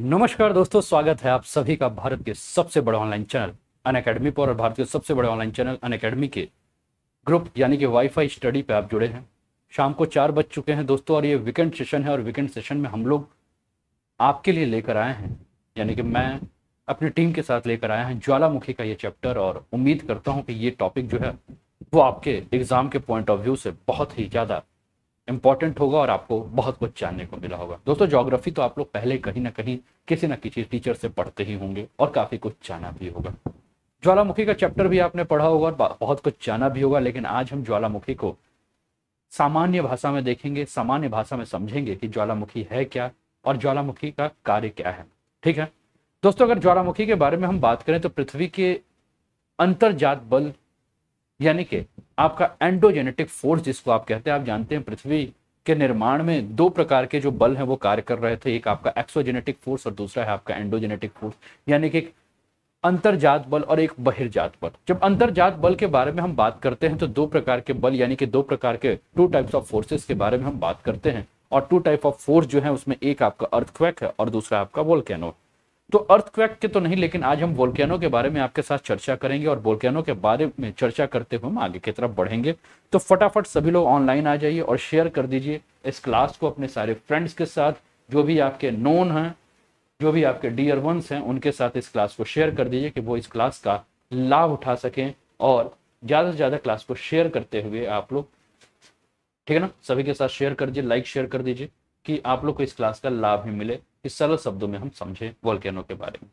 नमस्कार दोस्तों स्वागत है आप सभी का भारत के सबसे बड़े ऑनलाइन चैनल अन अकेडमी पर और भारत के सबसे बड़े ऑनलाइन चैनल अन अकेडमी के ग्रुप यानी कि वाईफाई स्टडी पे आप जुड़े हैं शाम को चार बज चुके हैं दोस्तों और ये वीकेंड सेशन है और वीकेंड सेशन में हम लोग आपके लिए लेकर आए हैं यानी कि मैं अपनी टीम के साथ लेकर आया हूँ ज्वालामुखी का ये चैप्टर और उम्मीद करता हूँ कि ये टॉपिक जो है वो आपके एग्ज़ाम के पॉइंट ऑफ व्यू से बहुत ही ज़्यादा इंपॉर्टेंट होगा और आपको बहुत कुछ जानने को मिला होगा दोस्तों जोग्राफी तो आप लोग पहले कहीं ना कहीं किसी ना किसी टीचर से पढ़ते ही होंगे और काफ़ी कुछ जाना भी होगा ज्वालामुखी का चैप्टर भी आपने पढ़ा होगा और बहुत कुछ जाना भी होगा लेकिन आज हम ज्वालामुखी को सामान्य भाषा में देखेंगे सामान्य भाषा में समझेंगे कि ज्वालामुखी है क्या और ज्वालामुखी का कार्य क्या है ठीक है दोस्तों अगर ज्वालामुखी के बारे में हम बात करें तो पृथ्वी के अंतर्जात बल यानी कि आपका एंडोजेनेटिक फोर्स जिसको आप कहते हैं आप जानते हैं पृथ्वी के निर्माण में दो प्रकार के जो बल हैं वो कार्य कर रहे थे एक आपका एक्सोजेनेटिक फोर्स और दूसरा है आपका एंडोजेनेटिक फोर्स यानी कि एक जात बल और एक बहिर्जात बल जब अंतर्जात बल के बारे में हम बात करते हैं तो दो प्रकार के बल यानी कि दो प्रकार के टू टाइप्स ऑफ फोर्सेस के बारे में हम बात करते हैं और टू टाइप ऑफ फोर्स जो है उसमें एक आपका अर्थक्वेक है और दूसरा आपका वोल्केनो है तो अर्थक्वेक के तो नहीं लेकिन आज हम वोल्केनो के बारे में आपके साथ चर्चा करेंगे और वोल्केनो के बारे में चर्चा करते हुए हम आगे की तरफ बढ़ेंगे तो फटाफट सभी लोग ऑनलाइन आ जाइए और शेयर कर दीजिए इस क्लास को अपने सारे फ्रेंड्स के साथ जो भी आपके नोन हैं जो भी आपके डियर वंस हैं उनके साथ इस क्लास को शेयर कर दीजिए कि वो इस क्लास का लाभ उठा सकें और ज़्यादा से ज़्यादा क्लास को शेयर करते हुए आप लोग ठीक है ना सभी के साथ शेयर कर दीजिए लाइक शेयर कर दीजिए कि आप लोग को इस क्लास का लाभ ही मिले कि सरल शब्दों में हम समझे वोल्केनो के बारे में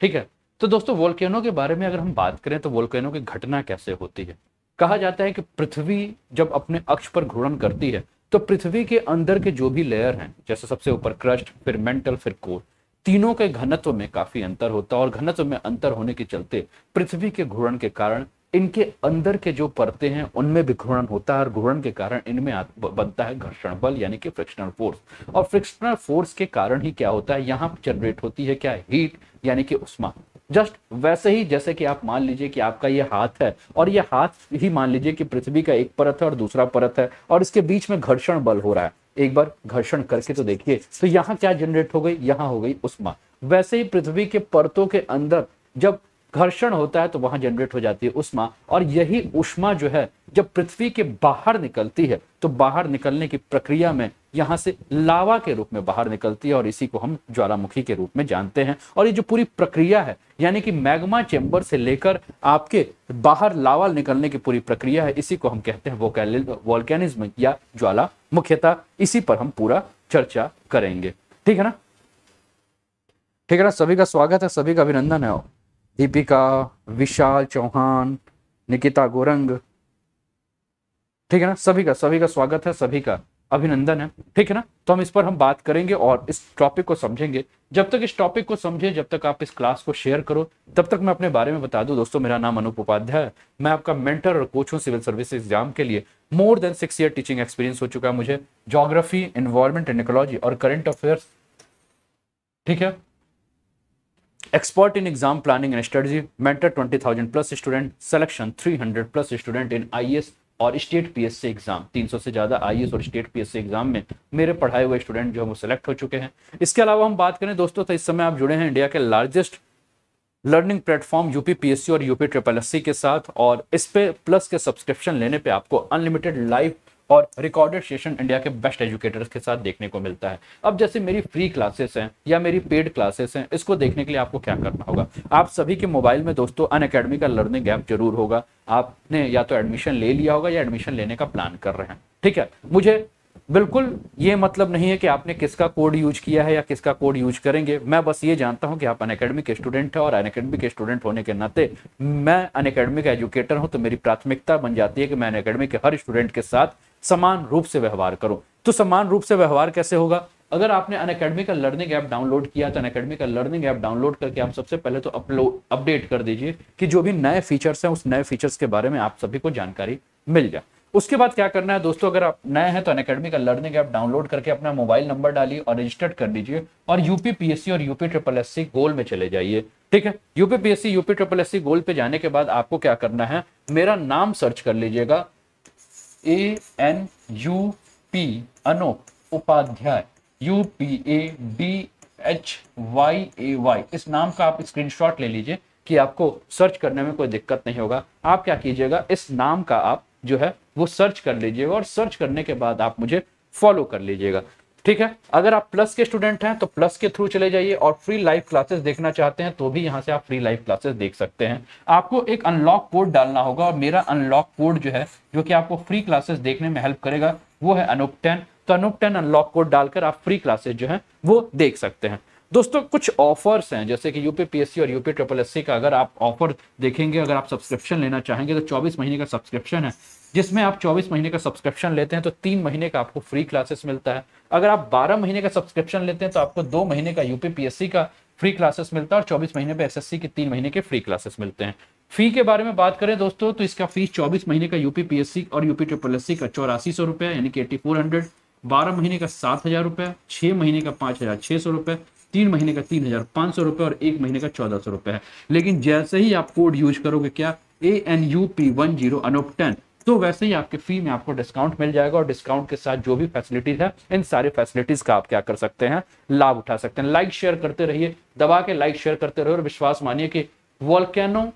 ठीक है तो दोस्तों वोल्केनो के बारे में अगर हम बात करें तो वोल्केनो की घटना कैसे होती है कहा जाता है कि पृथ्वी जब अपने अक्ष पर घूर्णन करती है तो पृथ्वी के अंदर के जो भी लेयर हैं जैसे सबसे ऊपर क्रस्ट फिर मेंटल फिर कोर तीनों के घनत्व में काफी अंतर होता है और घनत्व में अंतर होने के चलते पृथ्वी के घूर्णन के कारण इनके अंदर के जो परतें हैं उनमें भी घूर्णन होता है और घूर्णन के कारण इनमें बनता है घर्षण बल यानी कि फ्रिक्शनल फोर्स और फ्रिक्शनल फोर्स के कारण ही क्या होता है यहाँ जनरेट होती है क्या हीट यानी कि उष्मा जस्ट वैसे ही जैसे कि आप मान लीजिए कि आपका ये हाथ है और ये हाथ ही मान लीजिए कि पृथ्वी का एक परत है और दूसरा परत है और इसके बीच में घर्षण बल हो रहा है एक बार घर्षण करके तो देखिए तो यहाँ क्या जनरेट हो गई यहाँ हो गई उष्मा वैसे ही पृथ्वी के परतों के अंदर जब घर्षण होता है तो वहां जनरेट हो जाती है उष्मा और यही उष्मा जो है जब पृथ्वी के बाहर निकलती है तो बाहर निकलने की प्रक्रिया में यहाँ से लावा के रूप में बाहर निकलती है और इसी को हम ज्वालामुखी के रूप में जानते हैं और ये जो पूरी प्रक्रिया है यानी कि मैग्मा चेम्बर से लेकर आपके बाहर लावा निकलने की पूरी प्रक्रिया है इसी को हम कहते हैं वोल्केनिज्म या ज्वाला मुख्यता इसी पर हम पूरा चर्चा करेंगे ठीक है ना ठीक है ना सभी का स्वागत है सभी का अभिनंदन है दीपिका विशाल चौहान निकिता गोरंग ठीक है ना सभी का सभी का स्वागत है सभी का अभिनंदन है ठीक है ना तो हम इस पर हम बात करेंगे और इस टॉपिक को समझेंगे जब तक इस टॉपिक को समझे जब तक आप इस क्लास को शेयर करो तब तक मैं अपने बारे में बता दूं दोस्तों मेरा नाम अनूप उपाध्याय मैं आपका मेंटर और कोच हूँ सिविल सर्विस एग्जाम के लिए more than six year teaching experience हो चुका है मुझे जोग्राफी इन्वायरमेंट एंड इकोलॉजी और करंट अफेयर्स ठीक है expert in exam planning and strategy mentor 20000 plus student selection 300 plus in I S और स्टेट पीएससी एग्जाम 300 से ज्यादा आईएएस e और स्टेट पीएससी एग्जाम में मेरे पढ़ाए हुए स्टूडेंट जो है वो सिलेक्ट हो चुके हैं इसके अलावा हम बात करें दोस्तों तो इस समय आप जुड़े हैं इंडिया के largest learning platform UP C और यूपी ट्रिपल एससी के साथ और इस पे प्लस के सब्सक्रिप्शन लेने पे आपको अनलिमिटेड लाइव और रिकॉर्डेड सेशन इंडिया के बेस्ट एजुकेटर्स के साथ देखने को मिलता है अब जैसे मेरी फ्री क्लासेस हैं या मेरी पेड क्लासेस हैं इसको देखने के लिए आपको क्या करना होगा आप सभी के मोबाइल में दोस्तों अन अकेडमी का लर्निंग गैप जरूर होगा आपने या तो एडमिशन ले लिया होगा या एडमिशन लेने का प्लान कर रहे हैं ठीक है मुझे बिल्कुल ये मतलब नहीं है कि आपने किसका कोड यूज किया है या किसका कोड यूज करेंगे मैं बस ये जानता हूं कि आप अनकेडमी के स्टूडेंट हैं और अनकेडमी के स्टूडेंट होने के नाते मैं अनकेडमी का एजुकेटर हूं तो मेरी प्राथमिकता बन जाती है कि मैं अनकेडमी के हर स्टूडेंट के साथ समान रूप से व्यवहार करो तो समान रूप से व्यवहार कैसे होगा अगर आपने अन अकेडमी का लर्निंग ऐप डाउनलोड किया तो अन अकेडमी का लर्निंग ऐप डाउनलोड करके आप सबसे पहले तो अपलोड अपडेट कर दीजिए कि जो भी नए फीचर्स हैं उस नए फीचर्स के बारे में आप सभी को जानकारी मिल जाए उसके बाद क्या करना है दोस्तों अगर आप नए हैं तो अन अकेडमी का लर्निंग ऐप डाउनलोड करके अपना मोबाइल नंबर डालिए और रजिस्टर्ड कर लीजिए और यूपी पीएससी और UP triple S C goal में चले जाइए ठीक है UP PSC UP triple S C goal पे जाने के बाद आपको क्या करना है मेरा नाम सर्च कर लीजिएगा A N U P Anoop Upadhyay U P A D H Y A Y इस नाम का आप स्क्रीनशॉट ले लीजिए कि आपको सर्च करने में कोई दिक्कत नहीं होगा आप क्या कीजिएगा इस नाम का आप जो है वो सर्च कर लीजिएगा और सर्च करने के बाद आप मुझे फॉलो कर लीजिएगा ठीक है अगर आप प्लस के स्टूडेंट हैं तो प्लस के थ्रू चले जाइए और फ्री लाइव क्लासेस देखना चाहते हैं तो भी यहाँ से आप फ्री लाइव क्लासेस देख सकते हैं आपको एक अनलॉक कोड डालना होगा और मेरा अनलॉक कोड जो है जो कि आपको फ्री क्लासेस देखने में हेल्प करेगा वो है अनूप टेन तो अनूप टेन अनलॉक कोड डालकर आप फ्री क्लासेज जो है वो देख सकते हैं दोस्तों कुछ ऑफर्स हैं जैसे कि यूपी पीएससी और यूपी ट्रिपल एस का अगर आप ऑफर देखेंगे अगर आप सब्सक्रिप्शन लेना चाहेंगे तो 24 महीने का सब्सक्रिप्शन है जिसमें आप 24 महीने का सब्सक्रिप्शन लेते हैं तो तीन महीने का आपको फ्री क्लासेस मिलता है अगर आप 12 महीने का सब्सक्रिप्शन लेते हैं तो आपको दो महीने का यूपी का फ्री क्लासेस मिलता है और 24 महीने पे एसएससी के तीन महीने के फ्री क्लासेस मिलते हैं फी के बारे में बात करें दोस्तों तो इसका फीस चौबीस महीने का यूपी और यूपी ट्रिपल एससी का चौरासी सौ रुपया यानी कि एटी फोर हंड्रेड बारह महीने का सात हज़ार रुपये छह महीने का पांच हज़ार छह सौ रुपये तीन महीने का तीन हज़ार पांच सौ रुपये और एक महीने का चौदह सौ रुपये है लेकिन जैसे ही आप कोड यूज करोगे क्या A N U P one zero ten तो वैसे ही आपके फ़ी में आपको डिस्काउंट मिल जाएगा और डिस्काउंट के साथ जो भी फैसिलिटीज़ है इन सारे फैसिलिटीज़ का आप क्या कर सकते हैं लाभ उठा सकते हैं लाइक शेयर करते रहिए दबा के लाइक शेयर करते रहिए और विश्वास मानिए कि वॉलकैनो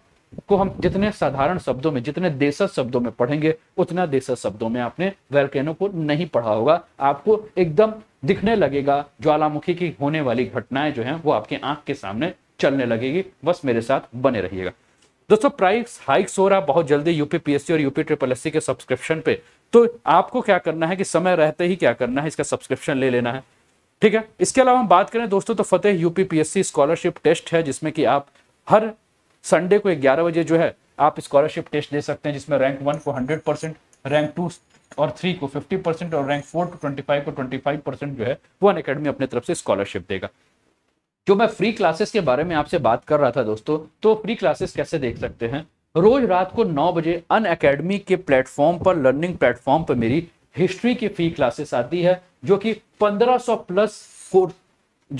को हम जितने साधारण शब्दों में जितने देश शब्दों में पढ़ेंगे उतना देश शब्दों में आपने वेलकैनो को नहीं पढ़ा होगा आपको एकदम दिखने लगेगा ज्वालामुखी की होने वाली घटनाएं जो हैं वो आपके आंख के सामने चलने लगेगी बस मेरे साथ बने रहिएगा दोस्तों प्राइस हाइक्स हो रहा है बहुत जल्दी यूपी पीएससी और यूपी ट्रिपल एससी के सब्सक्रिप्शन पे तो आपको क्या करना है कि समय रहते ही क्या करना है इसका सब्सक्रिप्शन ले लेना है ठीक है इसके अलावा हम बात करें दोस्तों तो Fateh UP PSC scholarship test है जिसमें कि आप हर संडे को ग्यारह बजे जो है आप स्कॉलरशिप टेस्ट दे सकते हैं जिसमें रैंक वन को हंड्रेड परसेंट रैंक टू और थ्री को फिफ्टी परसेंट और रैंक फोर को ट्वेंटी फाइव को ट्वेंटी परसेंट जो है वन अकेडमी अपने तरफ से स्कॉलरशिप देगा जो मैं फ्री क्लासेस के बारे में आपसे बात कर रहा था दोस्तों तो फ्री क्लासेस कैसे देख सकते हैं रोज रात को नौ बजे अन अकेडमी के प्लेटफॉर्म पर लर्निंग प्लेटफॉर्म पर मेरी हिस्ट्री की फ्री क्लासेस आती है जो कि 1500 प्लस कोर्स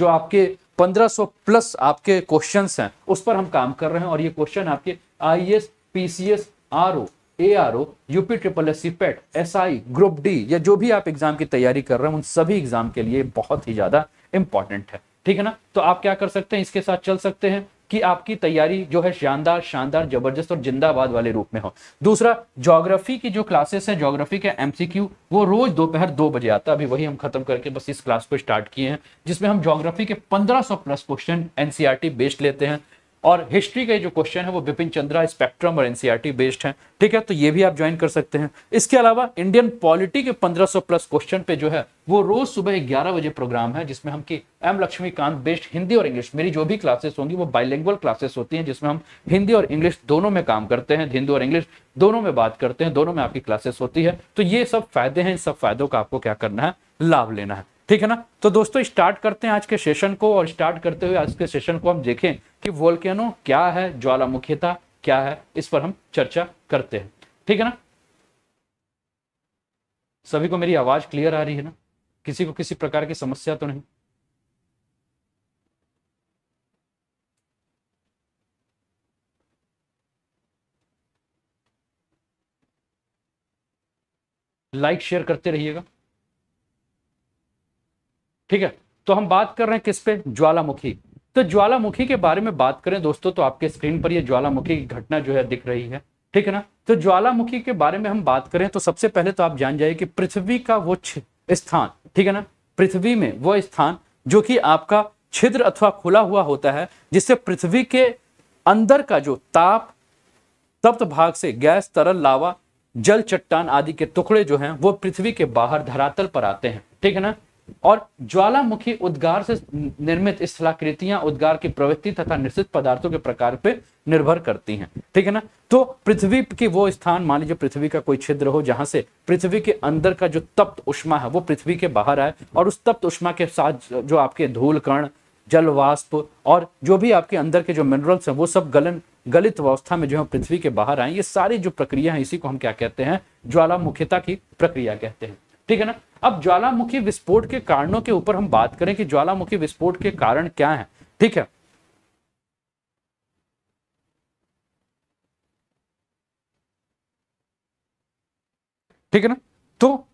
जो आपके 1500 प्लस आपके क्वेश्चंस हैं उस पर हम काम कर रहे हैं और ये क्वेश्चन आपके I S P C S R O A R O UP triple S C PET S I group D या जो भी आप एग्जाम की तैयारी कर रहे हैं उन सभी एग्जाम के लिए बहुत ही ज़्यादा इंपॉर्टेंट है ठीक है ना तो आप क्या कर सकते हैं इसके साथ चल सकते हैं कि आपकी तैयारी जो है शानदार शानदार जबरदस्त और जिंदाबाद वाले रूप में हो दूसरा ज्योग्राफी की जो क्लासेस है ज्योग्राफी के एमसीक्यू वो रोज दोपहर दो, दो बजे आता है अभी वही हम खत्म करके बस इस क्लास को स्टार्ट किए हैं जिसमें हम ज्योग्राफी के 1500 प्लस क्वेश्चन एनसीआरटी बेस्ड लेते हैं और हिस्ट्री के जो क्वेश्चन है वो बिपिन चंद्रा स्पेक्ट्रम और एनसीईआरटी बेस्ड e हैं ठीक है तो ये भी आप ज्वाइन कर सकते हैं इसके अलावा इंडियन पॉलिटी के 1500 प्लस क्वेश्चन पे जो है वो रोज सुबह 11 बजे प्रोग्राम है जिसमें हम की एम लक्ष्मीकांत बेस्ड हिंदी और इंग्लिश मेरी जो भी क्लासेस होंगी वो बाइलिंगुअल क्लासेस होती है जिसमें हम हिंदी और इंग्लिश दोनों में काम करते हैं हिंदी और इंग्लिश दोनों में बात करते हैं दोनों में आपकी क्लासेस होती है तो ये सब फायदे हैं इन सब फायदों का आपको क्या करना है लाभ लेना है ठीक है ना तो दोस्तों स्टार्ट करते हैं आज के सेशन को और स्टार्ट करते हुए आज के सेशन को हम देखें कि वोल्केनो क्या है ज्वालामुखीता क्या है इस पर हम चर्चा करते हैं ठीक है ना सभी को मेरी आवाज क्लियर आ रही है ना किसी को किसी प्रकार की समस्या तो नहीं लाइक शेयर करते रहिएगा ठीक है तो हम बात कर रहे हैं किस पे ज्वालामुखी तो ज्वालामुखी के बारे में बात करें दोस्तों तो आपके स्क्रीन पर यह ज्वालामुखी की घटना जो है दिख रही है ठीक है ना तो ज्वालामुखी के बारे में हम बात करें तो सबसे पहले तो आप जान जाइए कि पृथ्वी का वो स्थान ठीक है ना पृथ्वी में वो स्थान जो कि आपका छिद्र अथवा खुला हुआ होता है जिससे पृथ्वी के अंदर का जो ताप तप्त भाग से गैस तरल लावा जल चट्टान आदि के टुकड़े जो हैं वो पृथ्वी के बाहर धरातल पर आते हैं ठीक है ना और ज्वालामुखी उद्गार से निर्मित स्थलाकृतियां उद्गार की प्रवृत्ति तथा निश्चित पदार्थों के प्रकार पर निर्भर करती हैं ठीक है ना तो पृथ्वी के वो स्थान मान लीजिए पृथ्वी का कोई छिद्र हो जहां से पृथ्वी के अंदर का जो तप्त उष्मा है वो पृथ्वी के बाहर आए और उस तप्त उष्मा के साथ जो आपके धूल कर्ण जल वाष्प और जो भी आपके अंदर के जो मिनरल्स हैं वो सब गलन गलित अवस्था में जो है पृथ्वी के बाहर आए ये सारी जो प्रक्रिया है इसी को हम क्या कहते हैं ज्वालामुखीता की प्रक्रिया कहते हैं ठीक है ना अब ज्वालामुखी विस्फोट के कारणों के ऊपर हम बात करें कि ज्वालामुखी विस्फोट के कारण क्या है ठीक है ठीक है ना तो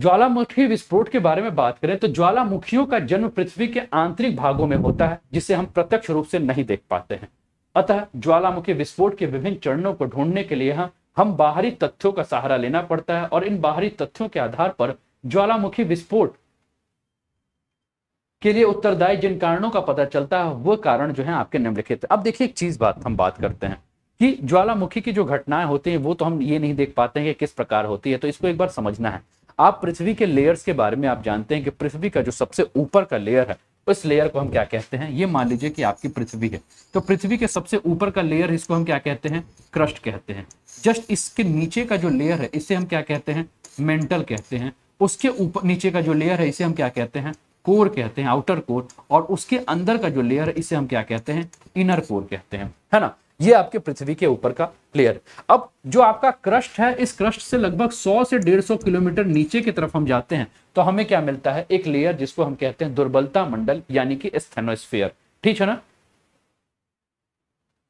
ज्वालामुखी विस्फोट के बारे में बात करें तो ज्वालामुखियों का जन्म पृथ्वी के आंतरिक भागों में होता है जिसे हम प्रत्यक्ष रूप से नहीं देख पाते हैं अतः ज्वालामुखी विस्फोट के विभिन्न चरणों को ढूंढने के लिए हम हम बाहरी तथ्यों का सहारा लेना पड़ता है और इन बाहरी तथ्यों के आधार पर ज्वालामुखी विस्फोट के लिए उत्तरदायी जिन कारणों का पता चलता है वह कारण जो है आपके निम्नलिखित अब देखिए एक चीज बात हम बात करते हैं कि ज्वालामुखी की जो घटनाएं होती हैं वो तो हम ये नहीं देख पाते हैं कि किस प्रकार होती है तो इसको एक बार समझना है आप पृथ्वी के लेयर्स के बारे में आप जानते हैं कि पृथ्वी का जो सबसे ऊपर का लेयर है उस लेयर को हम क्या कहते हैं ये मान लीजिए कि आपकी पृथ्वी है तो पृथ्वी के सबसे ऊपर का लेयर इसको हम क्या कहते हैं क्रस्ट कहते हैं जस्ट इसके नीचे का जो लेयर है इसे हम क्या कहते हैं मेंटल कहते हैं उसके ऊपर नीचे का जो लेयर है इसे हम क्या कहते हैं कोर कहते हैं आउटर कोर और उसके अंदर का जो लेयर है इसे हम क्या कहते हैं इनर कोर कहते हैं है ना ये आपके पृथ्वी के ऊपर का लेयर अब जो आपका क्रस्ट है इस क्रस्ट से लगभग 100 से 150 किलोमीटर नीचे की तरफ हम जाते हैं तो हमें क्या मिलता है एक लेयर जिसको हम कहते हैं दुर्बलता मंडल यानी कि स्थेनोस्फेयर ठीक है ना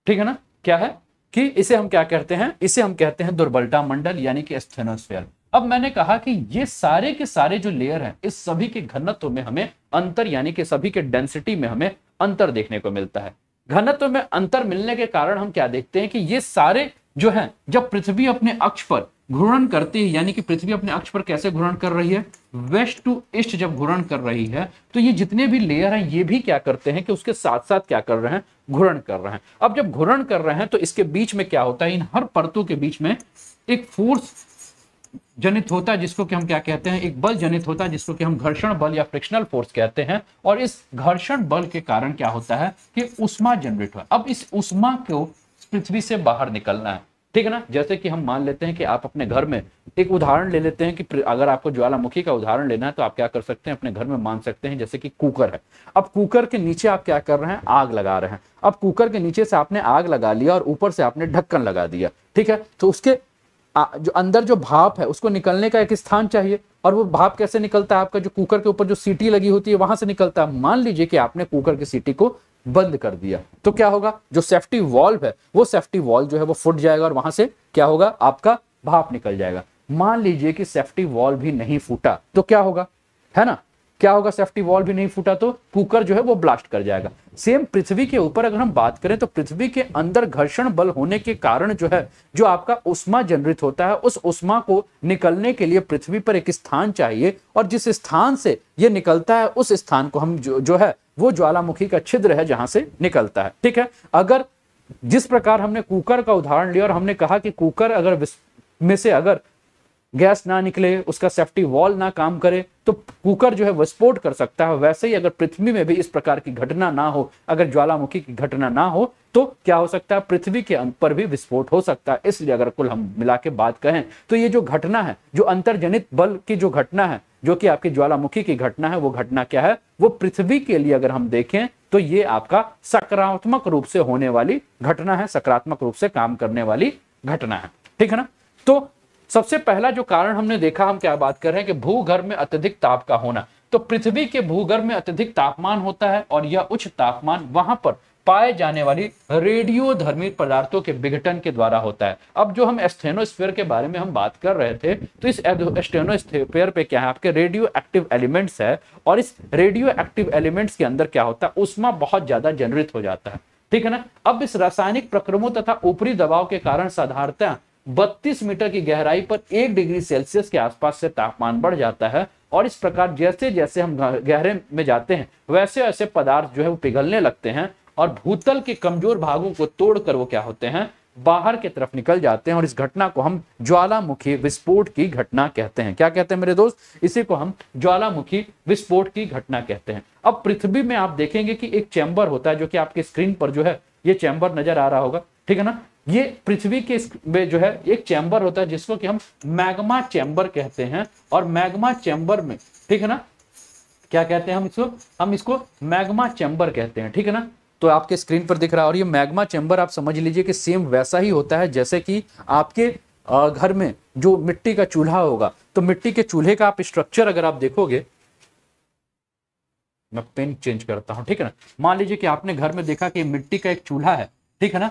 ठीक है ना क्या है कि इसे हम क्या कहते हैं इसे हम कहते हैं दुर्बलता मंडल यानी कि स्थेनोस्फेयर अब मैंने कहा कि ये सारे के सारे जो लेयर हैं इस सभी के घनत्व में हमें अंतर यानी कि सभी के डेंसिटी में हमें अंतर देखने को मिलता है घनत्व में अंतर मिलने के कारण हम क्या देखते हैं कि ये सारे जो है जब पृथ्वी अपने अक्ष पर घूर्णन करती है यानी कि पृथ्वी अपने अक्ष पर कैसे घूर्णन कर रही है वेस्ट टू ईस्ट जब घूर्णन कर रही है तो ये जितने भी लेयर हैं ये भी क्या करते हैं कि उसके साथ साथ क्या कर रहे हैं घूर्णन कर रहे हैं अब जब घूर्णन कर रहे हैं तो इसके बीच में क्या होता है इन हर परतों के बीच में एक फोर्स जनित होता है जिसको कि हम क्या कहते हैं एक बल जनित होता है जिसको कि हम घर्षण बल या फ्रिक्शनल फोर्स कहते हैं और इस घर्षण बल के कारण क्या होता है कि उष्मा जनरेट हुआ अब इस उष्मा को पृथ्वी से बाहर निकलना है ठीक है ना जैसे कि हम मान लेते हैं कि आप अपने घर में एक उदाहरण ले लेते हैं कि अगर आपको ज्वालामुखी का उदाहरण लेना है तो आप क्या कर सकते हैं अपने घर में मान सकते हैं जैसे कि कुकर है अब कुकर के नीचे आप क्या कर रहे हैं आग लगा रहे हैं अब कुकर के नीचे से आपने आग लगा लिया और ऊपर से आपने ढक्कन लगा दिया ठीक है तो उसके जो अंदर जो भाप है उसको निकलने का एक स्थान चाहिए और वो भाप कैसे निकलता है आपका जो कुकर के ऊपर जो सीटी लगी होती है वहां से निकलता है मान लीजिए कि आपने कुकर की सीटी को बंद कर दिया तो क्या होगा जो सेफ्टी वॉल्व है वो सेफ्टी वॉल्व जो है वो फुट जाएगा और वहां से क्या होगा आपका भाप निकल जाएगा मान लीजिए कि सेफ्टी वॉल्व भी नहीं फूटा तो क्या होगा है ना क्या होगा सेफ्टी वॉल भी नहीं फूटा तो कुकर जो है वो ब्लास्ट कर जाएगा सेम पृथ्वी के ऊपर अगर हम बात करें तो पृथ्वी के अंदर घर्षण बल होने के कारण जो है जो आपका उष्मा जनरित होता है उस उष्मा को निकलने के लिए पृथ्वी पर एक स्थान चाहिए और जिस स्थान से ये निकलता है उस स्थान को हम जो, जो है वो ज्वालामुखी का छिद्र है जहां से निकलता है ठीक है अगर जिस प्रकार हमने कुकर का उदाहरण लिया और हमने कहा कि कुकर अगर में से अगर गैस ना निकले उसका सेफ्टी वॉल ना काम करे तो कुकर जो है विस्फोट कर सकता है वैसे ही अगर पृथ्वी में भी इस प्रकार की घटना ना हो अगर ज्वालामुखी की घटना ना हो तो क्या हो सकता है पृथ्वी के अंत पर भी विस्फोट हो सकता है इसलिए अगर कुल हम मिला के बात कहें तो ये जो घटना है जो अंतर्जनित बल की जो घटना है जो कि आपकी ज्वालामुखी की घटना है वो घटना क्या है वो पृथ्वी के लिए अगर हम देखें तो ये आपका सकारात्मक रूप से होने वाली घटना है सकारात्मक रूप से काम करने वाली घटना है ठीक है ना तो सबसे पहला जो कारण हमने देखा हम क्या बात कर रहे हैं कि भूगर्भ में अत्यधिक ताप का होना तो पृथ्वी के भूगर्भ में अत्यधिक तापमान होता है और यह उच्च तापमान वहां पर पाए जाने वाली रेडियोधर्मी पदार्थों के विघटन के द्वारा होता है अब जो हम एस्थेनोस्फेयर के बारे में हम बात कर रहे थे तो इस एस्थेनोस्फेयर पे क्या है आपके रेडियो एक्टिव एलिमेंट्स है और इस रेडियो एक्टिव एलिमेंट्स के अंदर क्या होता है उष्मा बहुत ज्यादा जनरेट हो जाता है ठीक है ना अब इस रासायनिक प्रक्रमों तथा ऊपरी दबाव के कारण साधारणतः बत्तीस मीटर की गहराई पर एक डिग्री सेल्सियस के आसपास से तापमान बढ़ जाता है और इस प्रकार जैसे जैसे हम गहरे में जाते हैं वैसे वैसे पदार्थ जो है वो पिघलने लगते हैं और भूतल के कमजोर भागों को तोड़कर वो क्या होते हैं बाहर की तरफ निकल जाते हैं और इस घटना को हम ज्वालामुखी विस्फोट की घटना कहते हैं क्या कहते हैं मेरे दोस्त इसी को हम ज्वालामुखी विस्फोट की घटना कहते हैं अब पृथ्वी में आप देखेंगे कि एक चैम्बर होता है जो कि आपके स्क्रीन पर जो है ये चैम्बर नजर आ रहा होगा ठीक है ना ये पृथ्वी के में जो है एक चैम्बर होता है जिसको कि हम मैग्मा चैम्बर कहते हैं और मैग्मा चैम्बर में ठीक है ना क्या कहते हैं हम इसको हम इसको मैग्मा चैम्बर कहते हैं ठीक है ना तो आपके स्क्रीन पर दिख रहा है और ये मैग्मा चैम्बर आप समझ लीजिए कि सेम वैसा ही होता है जैसे कि आपके घर में जो मिट्टी का चूल्हा होगा तो मिट्टी के चूल्हे का आप स्ट्रक्चर अगर आप देखोगे मैं पेन चेंज करता हूं ठीक है ना मान लीजिए कि आपने घर में देखा कि मिट्टी का एक चूल्हा है ठीक है ना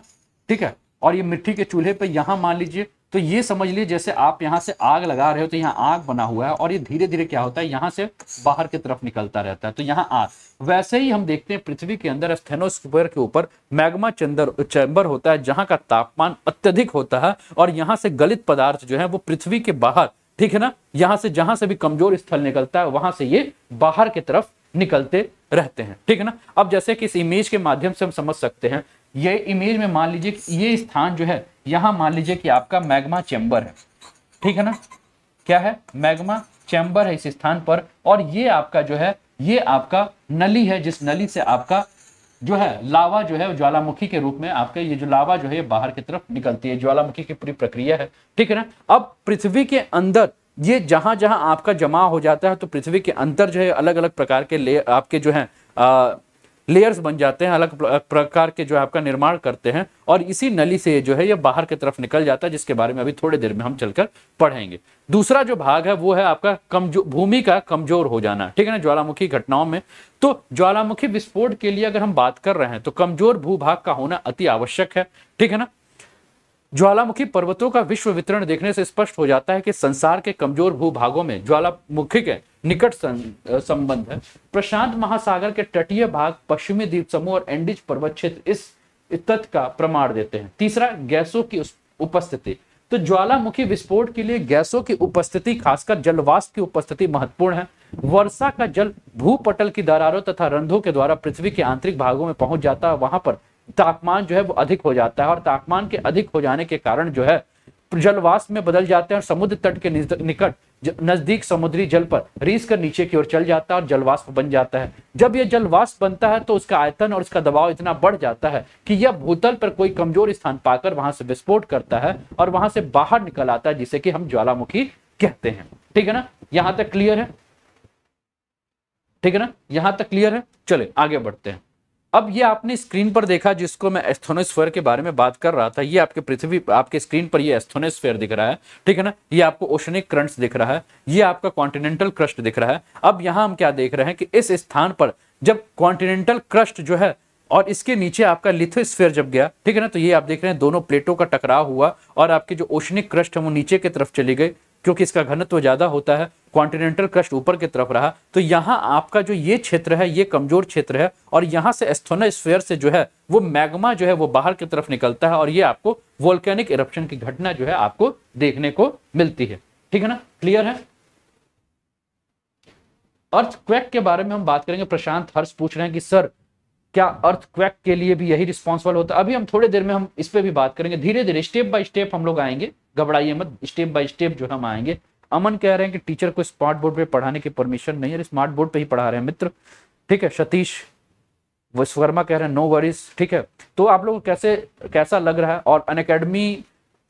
ठीक है और ये मिट्टी के चूल्हे पे यहाँ मान लीजिए तो ये समझ लीजिए जैसे आप यहाँ से आग लगा रहे हो तो यहाँ आग बना हुआ है और ये धीरे धीरे क्या होता है यहाँ से बाहर की तरफ निकलता रहता है तो यहाँ आग वैसे ही हम देखते हैं पृथ्वी के अंदर स्थेनोस्फीयर के ऊपर मैग्मा चंदर चैम्बर होता है जहाँ का तापमान अत्यधिक होता है और यहाँ से गलित पदार्थ जो है वो पृथ्वी के बाहर ठीक है ना यहाँ से जहां से भी कमजोर स्थल निकलता है वहां से ये बाहर की तरफ निकलते रहते हैं ठीक है ना अब जैसे कि इस इमेज के माध्यम से हम समझ सकते हैं ये इमेज में मान लीजिए ये स्थान जो है यहाँ मान लीजिए कि आपका मैग्मा चैम्बर है ठीक है ना क्या है मैग्मा चैम्बर है इस स्थान पर और ये आपका जो है ये आपका नली है जिस नली से आपका जो है लावा जो है ज्वालामुखी के रूप में आपके ये जो लावा जो है बाहर की तरफ निकलती है ज्वालामुखी की पूरी प्रक्रिया है ठीक है ना अब पृथ्वी के अंदर ये जहां जहां आपका जमा हो जाता है तो पृथ्वी के अंदर जो है अलग अलग प्रकार के ले आपके जो है अः लेयर्स बन जाते हैं अलग प्रकार के जो है आपका निर्माण करते हैं और इसी नली से जो है ये बाहर की तरफ निकल जाता है जिसके बारे में अभी थोड़ी देर में हम चलकर पढ़ेंगे दूसरा जो भाग है वो है आपका कमजोर भूमि का कमजोर हो जाना ठीक है ना ज्वालामुखी घटनाओं में तो ज्वालामुखी विस्फोट के लिए अगर हम बात कर रहे हैं तो कमजोर भूभाग का होना अति आवश्यक है ठीक है ना ज्वालामुखी पर्वतों का विश्व वितरण देखने से स्पष्ट हो जाता है कि संसार के कमजोर भूभागों में ज्वालामुखी के निकट संबंध है प्रशांत महासागर के तटीय भाग पश्चिमी द्वीप समूह और एंडिज पर्वत क्षेत्र इस तथ्य का प्रमाण देते हैं तीसरा गैसों की उपस्थिति तो ज्वालामुखी विस्फोट के लिए गैसों की उपस्थिति खासकर जलवाष्प की उपस्थिति महत्वपूर्ण है वर्षा का जल भूपटल की दरारों तथा रंधों के द्वारा पृथ्वी के आंतरिक भागों में पहुंच जाता है वहां पर तापमान जो है वो अधिक हो जाता है और तापमान के अधिक हो जाने के कारण जो है जलवास में बदल जाते हैं और समुद्र तट के निकट नजदीक समुद्री जल पर रीस कर नीचे की ओर चल जाता है और जलवास बन जाता है जब यह जलवास बनता है तो उसका आयतन और उसका दबाव इतना बढ़ जाता है कि यह भूतल पर कोई कमजोर स्थान पाकर वहां से विस्फोट करता है और वहां से बाहर निकल आता है जिसे कि हम ज्वालामुखी कहते हैं ठीक है ना यहां तक क्लियर है ठीक है ना यहां तक क्लियर है चले आगे बढ़ते हैं अब ये आपने स्क्रीन पर देखा जिसको मैं एस्थोनोस्फेयर के बारे में बात कर रहा था ये आपके पृथ्वी आपके स्क्रीन पर ये एस्थोनोस्फेयर दिख रहा है ठीक है ना ये आपको ओशनिक क्रंट्स दिख रहा है ये आपका कॉन्टिनेंटल क्रस्ट दिख रहा है अब यहाँ हम क्या देख रहे हैं कि इस स्थान पर जब कॉन्टिनेंटल क्रस्ट जो है और इसके नीचे आपका लिथोस्फेयर जब गया ठीक है ना तो ये आप देख रहे हैं दोनों प्लेटों का टकराव हुआ और आपके जो ओशनिक क्रस्ट है वो नीचे की तरफ चली गई क्योंकि इसका घनत्व ज़्यादा होता है कॉन्टिनेंटल क्रस्ट ऊपर की तरफ रहा तो यहाँ आपका जो ये क्षेत्र है ये कमजोर क्षेत्र है और यहाँ से एस्थोनोस्फेयर से जो है वो मैग्मा जो है वो बाहर की तरफ निकलता है और ये आपको वोल्केनिक इरप्शन की घटना जो है आपको देखने को मिलती है ठीक है ना क्लियर है अर्थ क्वेक के बारे में हम बात करेंगे प्रशांत हर्ष पूछ रहे हैं कि सर क्या अर्थ क्वैक के लिए भी यही रिस्पॉन्सिबल होता है अभी हम थोड़ी देर में हम इस पर भी बात करेंगे धीरे धीरे स्टेप बाय स्टेप हम लोग आएंगे घबराइए मत स्टेप बाय स्टेप जो हम आएंगे अमन कह रहे हैं कि टीचर को स्मार्ट बोर्ड पे पढ़ाने की परमिशन नहीं है स्मार्ट बोर्ड पे ही पढ़ा रहे हैं मित्र ठीक है सतीश विश्वकर्मा कह रहे हैं नो वरीज ठीक है तो आप लोग कैसे कैसा लग रहा है और 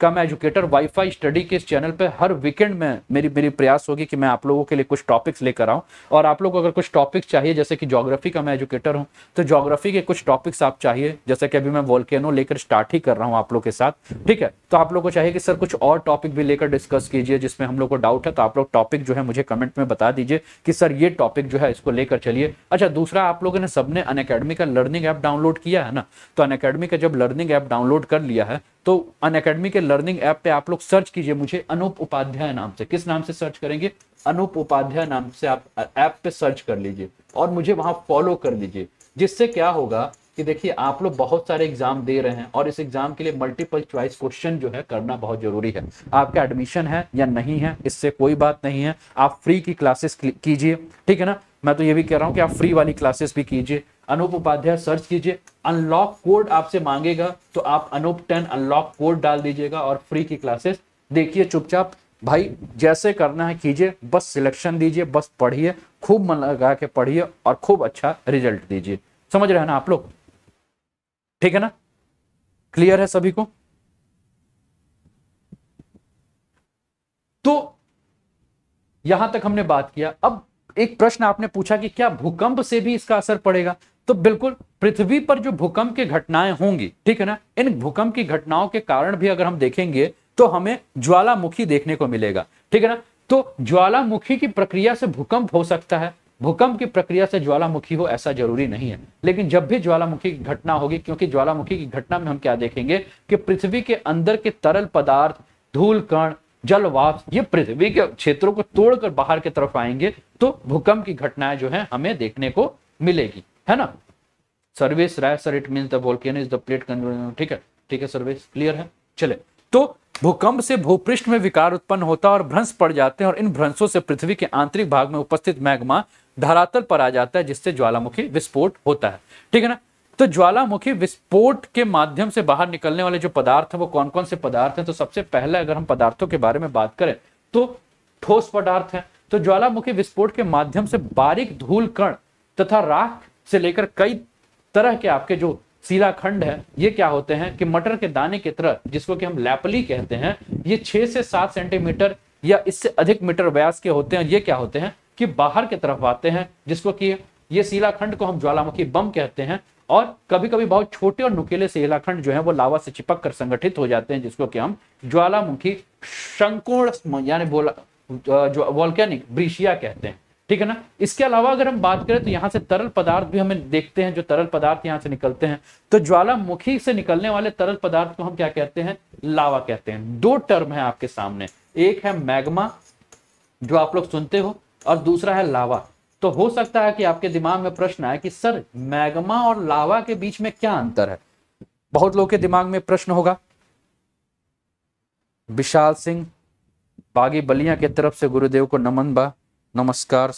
Unacademy educator wifi study के इस चैनल पे हर वीकेंड में मेरी मेरी प्रयास होगी कि मैं आप लोगों के लिए कुछ टॉपिक्स लेकर आऊं और आप लोग अगर कुछ टॉपिक्स चाहिए जैसे कि ज्योग्राफी का मैं एजुकेटर हूं तो जोग्राफी के कुछ टॉपिक्स आप चाहिए जैसे कि अभी मैं वोल्केनो लेकर स्टार्ट ही कर रहा हूँ आप लोग के साथ ठीक है तो आप लोग को चाहिए कि सर कुछ और टॉपिक भी लेकर डिस्कस कीजिए जिसमें हम लोग को डाउट है तो आप लोग टॉपिक जो है मुझे कमेंट में बता दीजिए कि सर ये टॉपिक जो है इसको लेकर चलिए अच्छा दूसरा आप लोगों ने सबने अन का लर्निंग ऐप डाउनलोड किया है ना तो अन का जब लर्निंग ऐप डाउनलोड कर लिया है तो अन अकेडमी के लर्निंग ऐप पे आप लोग सर्च कीजिए मुझे अनूप उपाध्याय नाम से किस नाम से सर्च करेंगे अनूप उपाध्याय नाम से आप ऐप पे सर्च कर लीजिए और मुझे वहां फॉलो कर लीजिए जिससे क्या होगा कि देखिए आप लोग बहुत सारे एग्जाम दे रहे हैं और इस एग्जाम के लिए मल्टीपल चॉइस क्वेश्चन जो है करना बहुत जरूरी है आपका एडमिशन है या नहीं है इससे कोई बात नहीं है आप फ्री की क्लासेस कीजिए ठीक है ना मैं तो ये भी कह रहा हूँ कि आप फ्री वाली क्लासेस भी कीजिए अनूप उपाध्याय सर्च कीजिए अनलॉक कोड आपसे मांगेगा तो आप अनूप टेन अनलॉक कोड डाल दीजिएगा और फ्री की क्लासेस देखिए चुपचाप भाई जैसे करना है कीजिए बस सिलेक्शन दीजिए बस पढ़िए खूब मन लगा के पढ़िए और खूब अच्छा रिजल्ट दीजिए समझ रहे हैं ना आप लोग ठीक है ना क्लियर है सभी को तो यहां तक हमने बात किया अब एक प्रश्न आपने पूछा कि क्या भूकंप से भी इसका असर पड़ेगा तो बिल्कुल पृथ्वी पर जो भूकंप की घटनाएं होंगी ठीक है ना इन भूकंप की घटनाओं के कारण भी अगर हम देखेंगे तो हमें ज्वालामुखी देखने को मिलेगा ठीक है ना तो ज्वालामुखी की प्रक्रिया से भूकंप हो सकता है भूकंप की प्रक्रिया से ज्वालामुखी हो ऐसा जरूरी नहीं है लेकिन जब भी ज्वालामुखी की घटना होगी क्योंकि ज्वालामुखी की घटना में हम क्या देखेंगे कि पृथ्वी के अंदर के तरल पदार्थ धूल कण जल वाष्प ये पृथ्वी के क्षेत्रों को तोड़कर बाहर की तरफ आएंगे तो भूकंप की घटनाएं जो है हमें देखने को मिलेगी है ना service Rai sir it mean दिन इज द प्लेट ठीक है ठीक है सर्विस क्लियर है चले तो भूकंप से भूपृष्ठ में विकार उत्पन्न होता है और भ्रंश पड़ जाते हैं और इन भ्रंशों से पृथ्वी के आंतरिक भाग में उपस्थित मैग्मा धरातल पर आ जाता है जिससे ज्वालामुखी विस्फोट होता है ठीक है ना तो ज्वालामुखी विस्फोट के माध्यम से बाहर निकलने वाले जो पदार्थ है वो कौन कौन से पदार्थ हैं तो सबसे पहले अगर हम पदार्थों के बारे में बात करें तो ठोस पदार्थ हैं तो ज्वालामुखी विस्फोट के माध्यम से बारीक धूल कण तथा राख से लेकर कई तरह के आपके जो शिलाखंड है ये क्या होते हैं कि मटर के दाने की तरह जिसको कि हम लैपली कहते हैं ये छह से सात सेंटीमीटर या इससे अधिक मीटर व्यास के होते हैं ये क्या होते हैं कि बाहर की तरफ आते हैं जिसको कि ये शिलाखंड को हम ज्वालामुखी बम कहते हैं और कभी कभी बहुत छोटे और नुकेले शिलाखंड जो है वो लावा से चिपक कर संगठित हो जाते हैं जिसको कि हम ज्वालामुखी शंकुण यानी वॉल्केनिक ब्रिशिया कहते हैं ठीक है ना इसके अलावा अगर हम बात करें तो यहाँ से तरल पदार्थ भी हमें देखते हैं जो तरल पदार्थ यहाँ से निकलते हैं तो ज्वालामुखी से निकलने वाले तरल पदार्थ को हम क्या कहते हैं लावा कहते हैं दो टर्म है आपके सामने एक है मैग्मा जो आप लोग सुनते हो और दूसरा है लावा तो हो सकता है कि आपके दिमाग में प्रश्न आए कि सर मैग्मा और लावा के बीच में क्या अंतर है बहुत लोग के दिमाग में प्रश्न होगा विशाल सिंह बागी बलिया के तरफ से गुरुदेव को नमन बा नमस्कार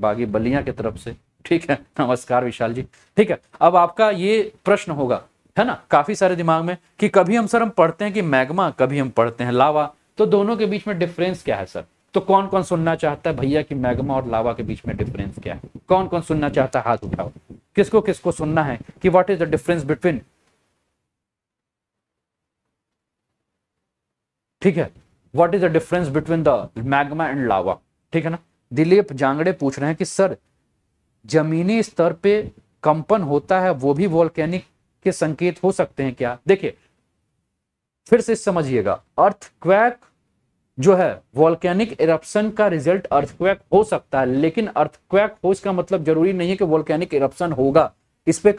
बागी बलिया के तरफ से ठीक है नमस्कार विशाल जी ठीक है अब आपका ये प्रश्न होगा है ना काफी सारे दिमाग में कि कभी हम सर हम पढ़ते हैं कि मैग्मा कभी हम पढ़ते हैं लावा तो दोनों के बीच में डिफरेंस क्या है सर तो कौन कौन सुनना चाहता है भैया कि मैग्मा और लावा के बीच में डिफरेंस क्या है कौन कौन सुनना चाहता है हाथ उठाओ किसको किसको सुनना है कि what is the difference between ठीक है what is the difference between the magma and lava ठीक है ना दिलीप जांगड़े पूछ रहे हैं कि सर जमीनी स्तर पे कंपन होता है वो भी वॉल्केनिक के संकेत हो सकते हैं क्या देखिए फिर से समझिएगा अर्थ क्वैक जो है वॉल्केनिक इरप्शन का रिजल्ट अर्थक्वैक हो सकता है लेकिन अर्थक्वैक हो इसका मतलब जरूरी नहीं है कि वॉल्केनिक इरप्शन होगा इस पे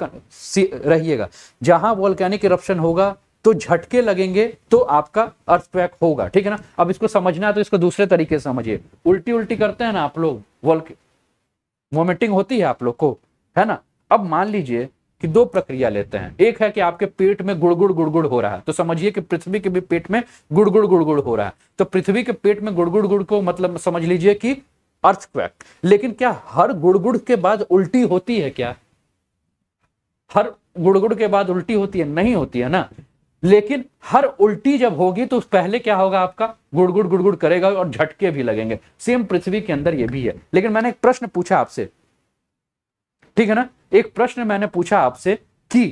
रहिएगा जहां वॉल्केनिक इरप्शन होगा तो झटके लगेंगे तो आपका अर्थक्वैक होगा ठीक है ना अब इसको समझना है तो इसको दूसरे तरीके से समझिए उल्टी उल्टी करते हैं ना आप लोग वॉल्के वॉमिटिंग होती है आप लोग को है ना अब मान लीजिए कि दो प्रक्रिया लेते हैं एक है कि आपके पेट में गुड़गुड़ गुड़गुड़ हो रहा है तो समझिए कि पृथ्वी के भी पेट में गुड़गुड़ गुड़गुड़ हो रहा है तो पृथ्वी के पेट में गुड़गुड़ गुड़ को मतलब समझ लीजिए कि अर्थक्वैक लेकिन क्या हर गुड़गुड़ के बाद उल्टी होती है क्या हर गुड़गुड़ के बाद उल्टी होती है नहीं होती है ना लेकिन हर उल्टी जब होगी तो पहले क्या होगा आपका गुड़गुड़ गुड़गुड़ करेगा और झटके भी लगेंगे सेम पृथ्वी के अंदर ये भी है लेकिन मैंने एक प्रश्न पूछा आपसे ठीक है ना एक प्रश्न मैंने पूछा आपसे कि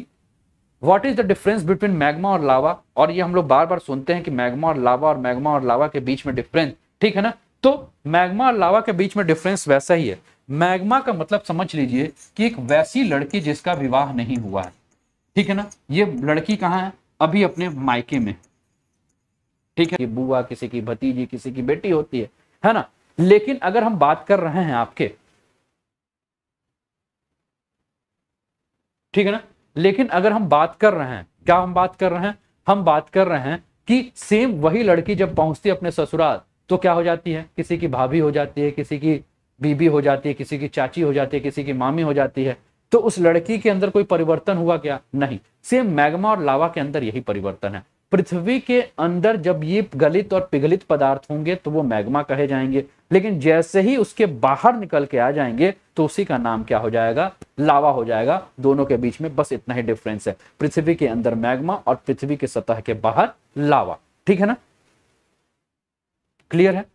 what is the difference between magma और लावा और ये हम लोग बार बार सुनते हैं कि मैग्मा और लावा और मैग्मा और लावा के बीच में डिफरेंस ठीक है ना तो मैग्मा और लावा के बीच में डिफरेंस वैसा ही है मैग्मा का मतलब समझ लीजिए कि एक वैसी लड़की जिसका विवाह नहीं हुआ है ठीक है ना ये लड़की कहाँ है अभी अपने मायके में ठीक है बुआ किसी की भतीजी किसी की बेटी होती है है ना लेकिन अगर हम बात कर रहे हैं आपके ठीक है ना लेकिन अगर हम बात कर रहे हैं क्या हम बात कर रहे हैं हम बात कर रहे हैं कि सेम वही लड़की जब पहुंचती अपने ससुराल तो क्या हो जाती है किसी की भाभी हो जाती है किसी की बीबी हो जाती है किसी की चाची हो जाती है किसी की मामी हो जाती है तो उस लड़की के अंदर कोई परिवर्तन हुआ क्या नहीं सेम मैग्मा और लावा के अंदर यही परिवर्तन है पृथ्वी के अंदर जब ये गलित और पिघलित पदार्थ होंगे तो वो मैग्मा कहे जाएंगे लेकिन जैसे ही उसके बाहर निकल के आ जाएंगे तो उसी का नाम क्या हो जाएगा लावा हो जाएगा दोनों के बीच में बस इतना ही डिफरेंस है पृथ्वी के अंदर मैग्मा और पृथ्वी के सतह के बाहर लावा ठीक है ना क्लियर है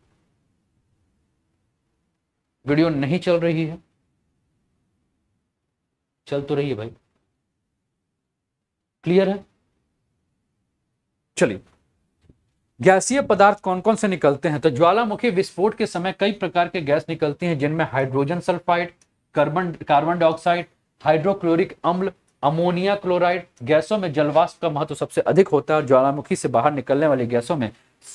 वीडियो नहीं चल रही है चल तो रही है भाई क्लियर है चलिए गैसीय पदार्थ कौन कौन से निकलते हैं तो ज्वालामुखी विस्फोट के समय कई प्रकार के गैस निकलती हैं जिनमें hydrogen sulphide carbon carbon dioxide hydrochloric अम्ल अमोनिया क्लोराइड गैसों में जलवाष्प का महत्व सबसे अधिक होता है और ज्वालामुखी से बाहर निकलने वाली गैसों में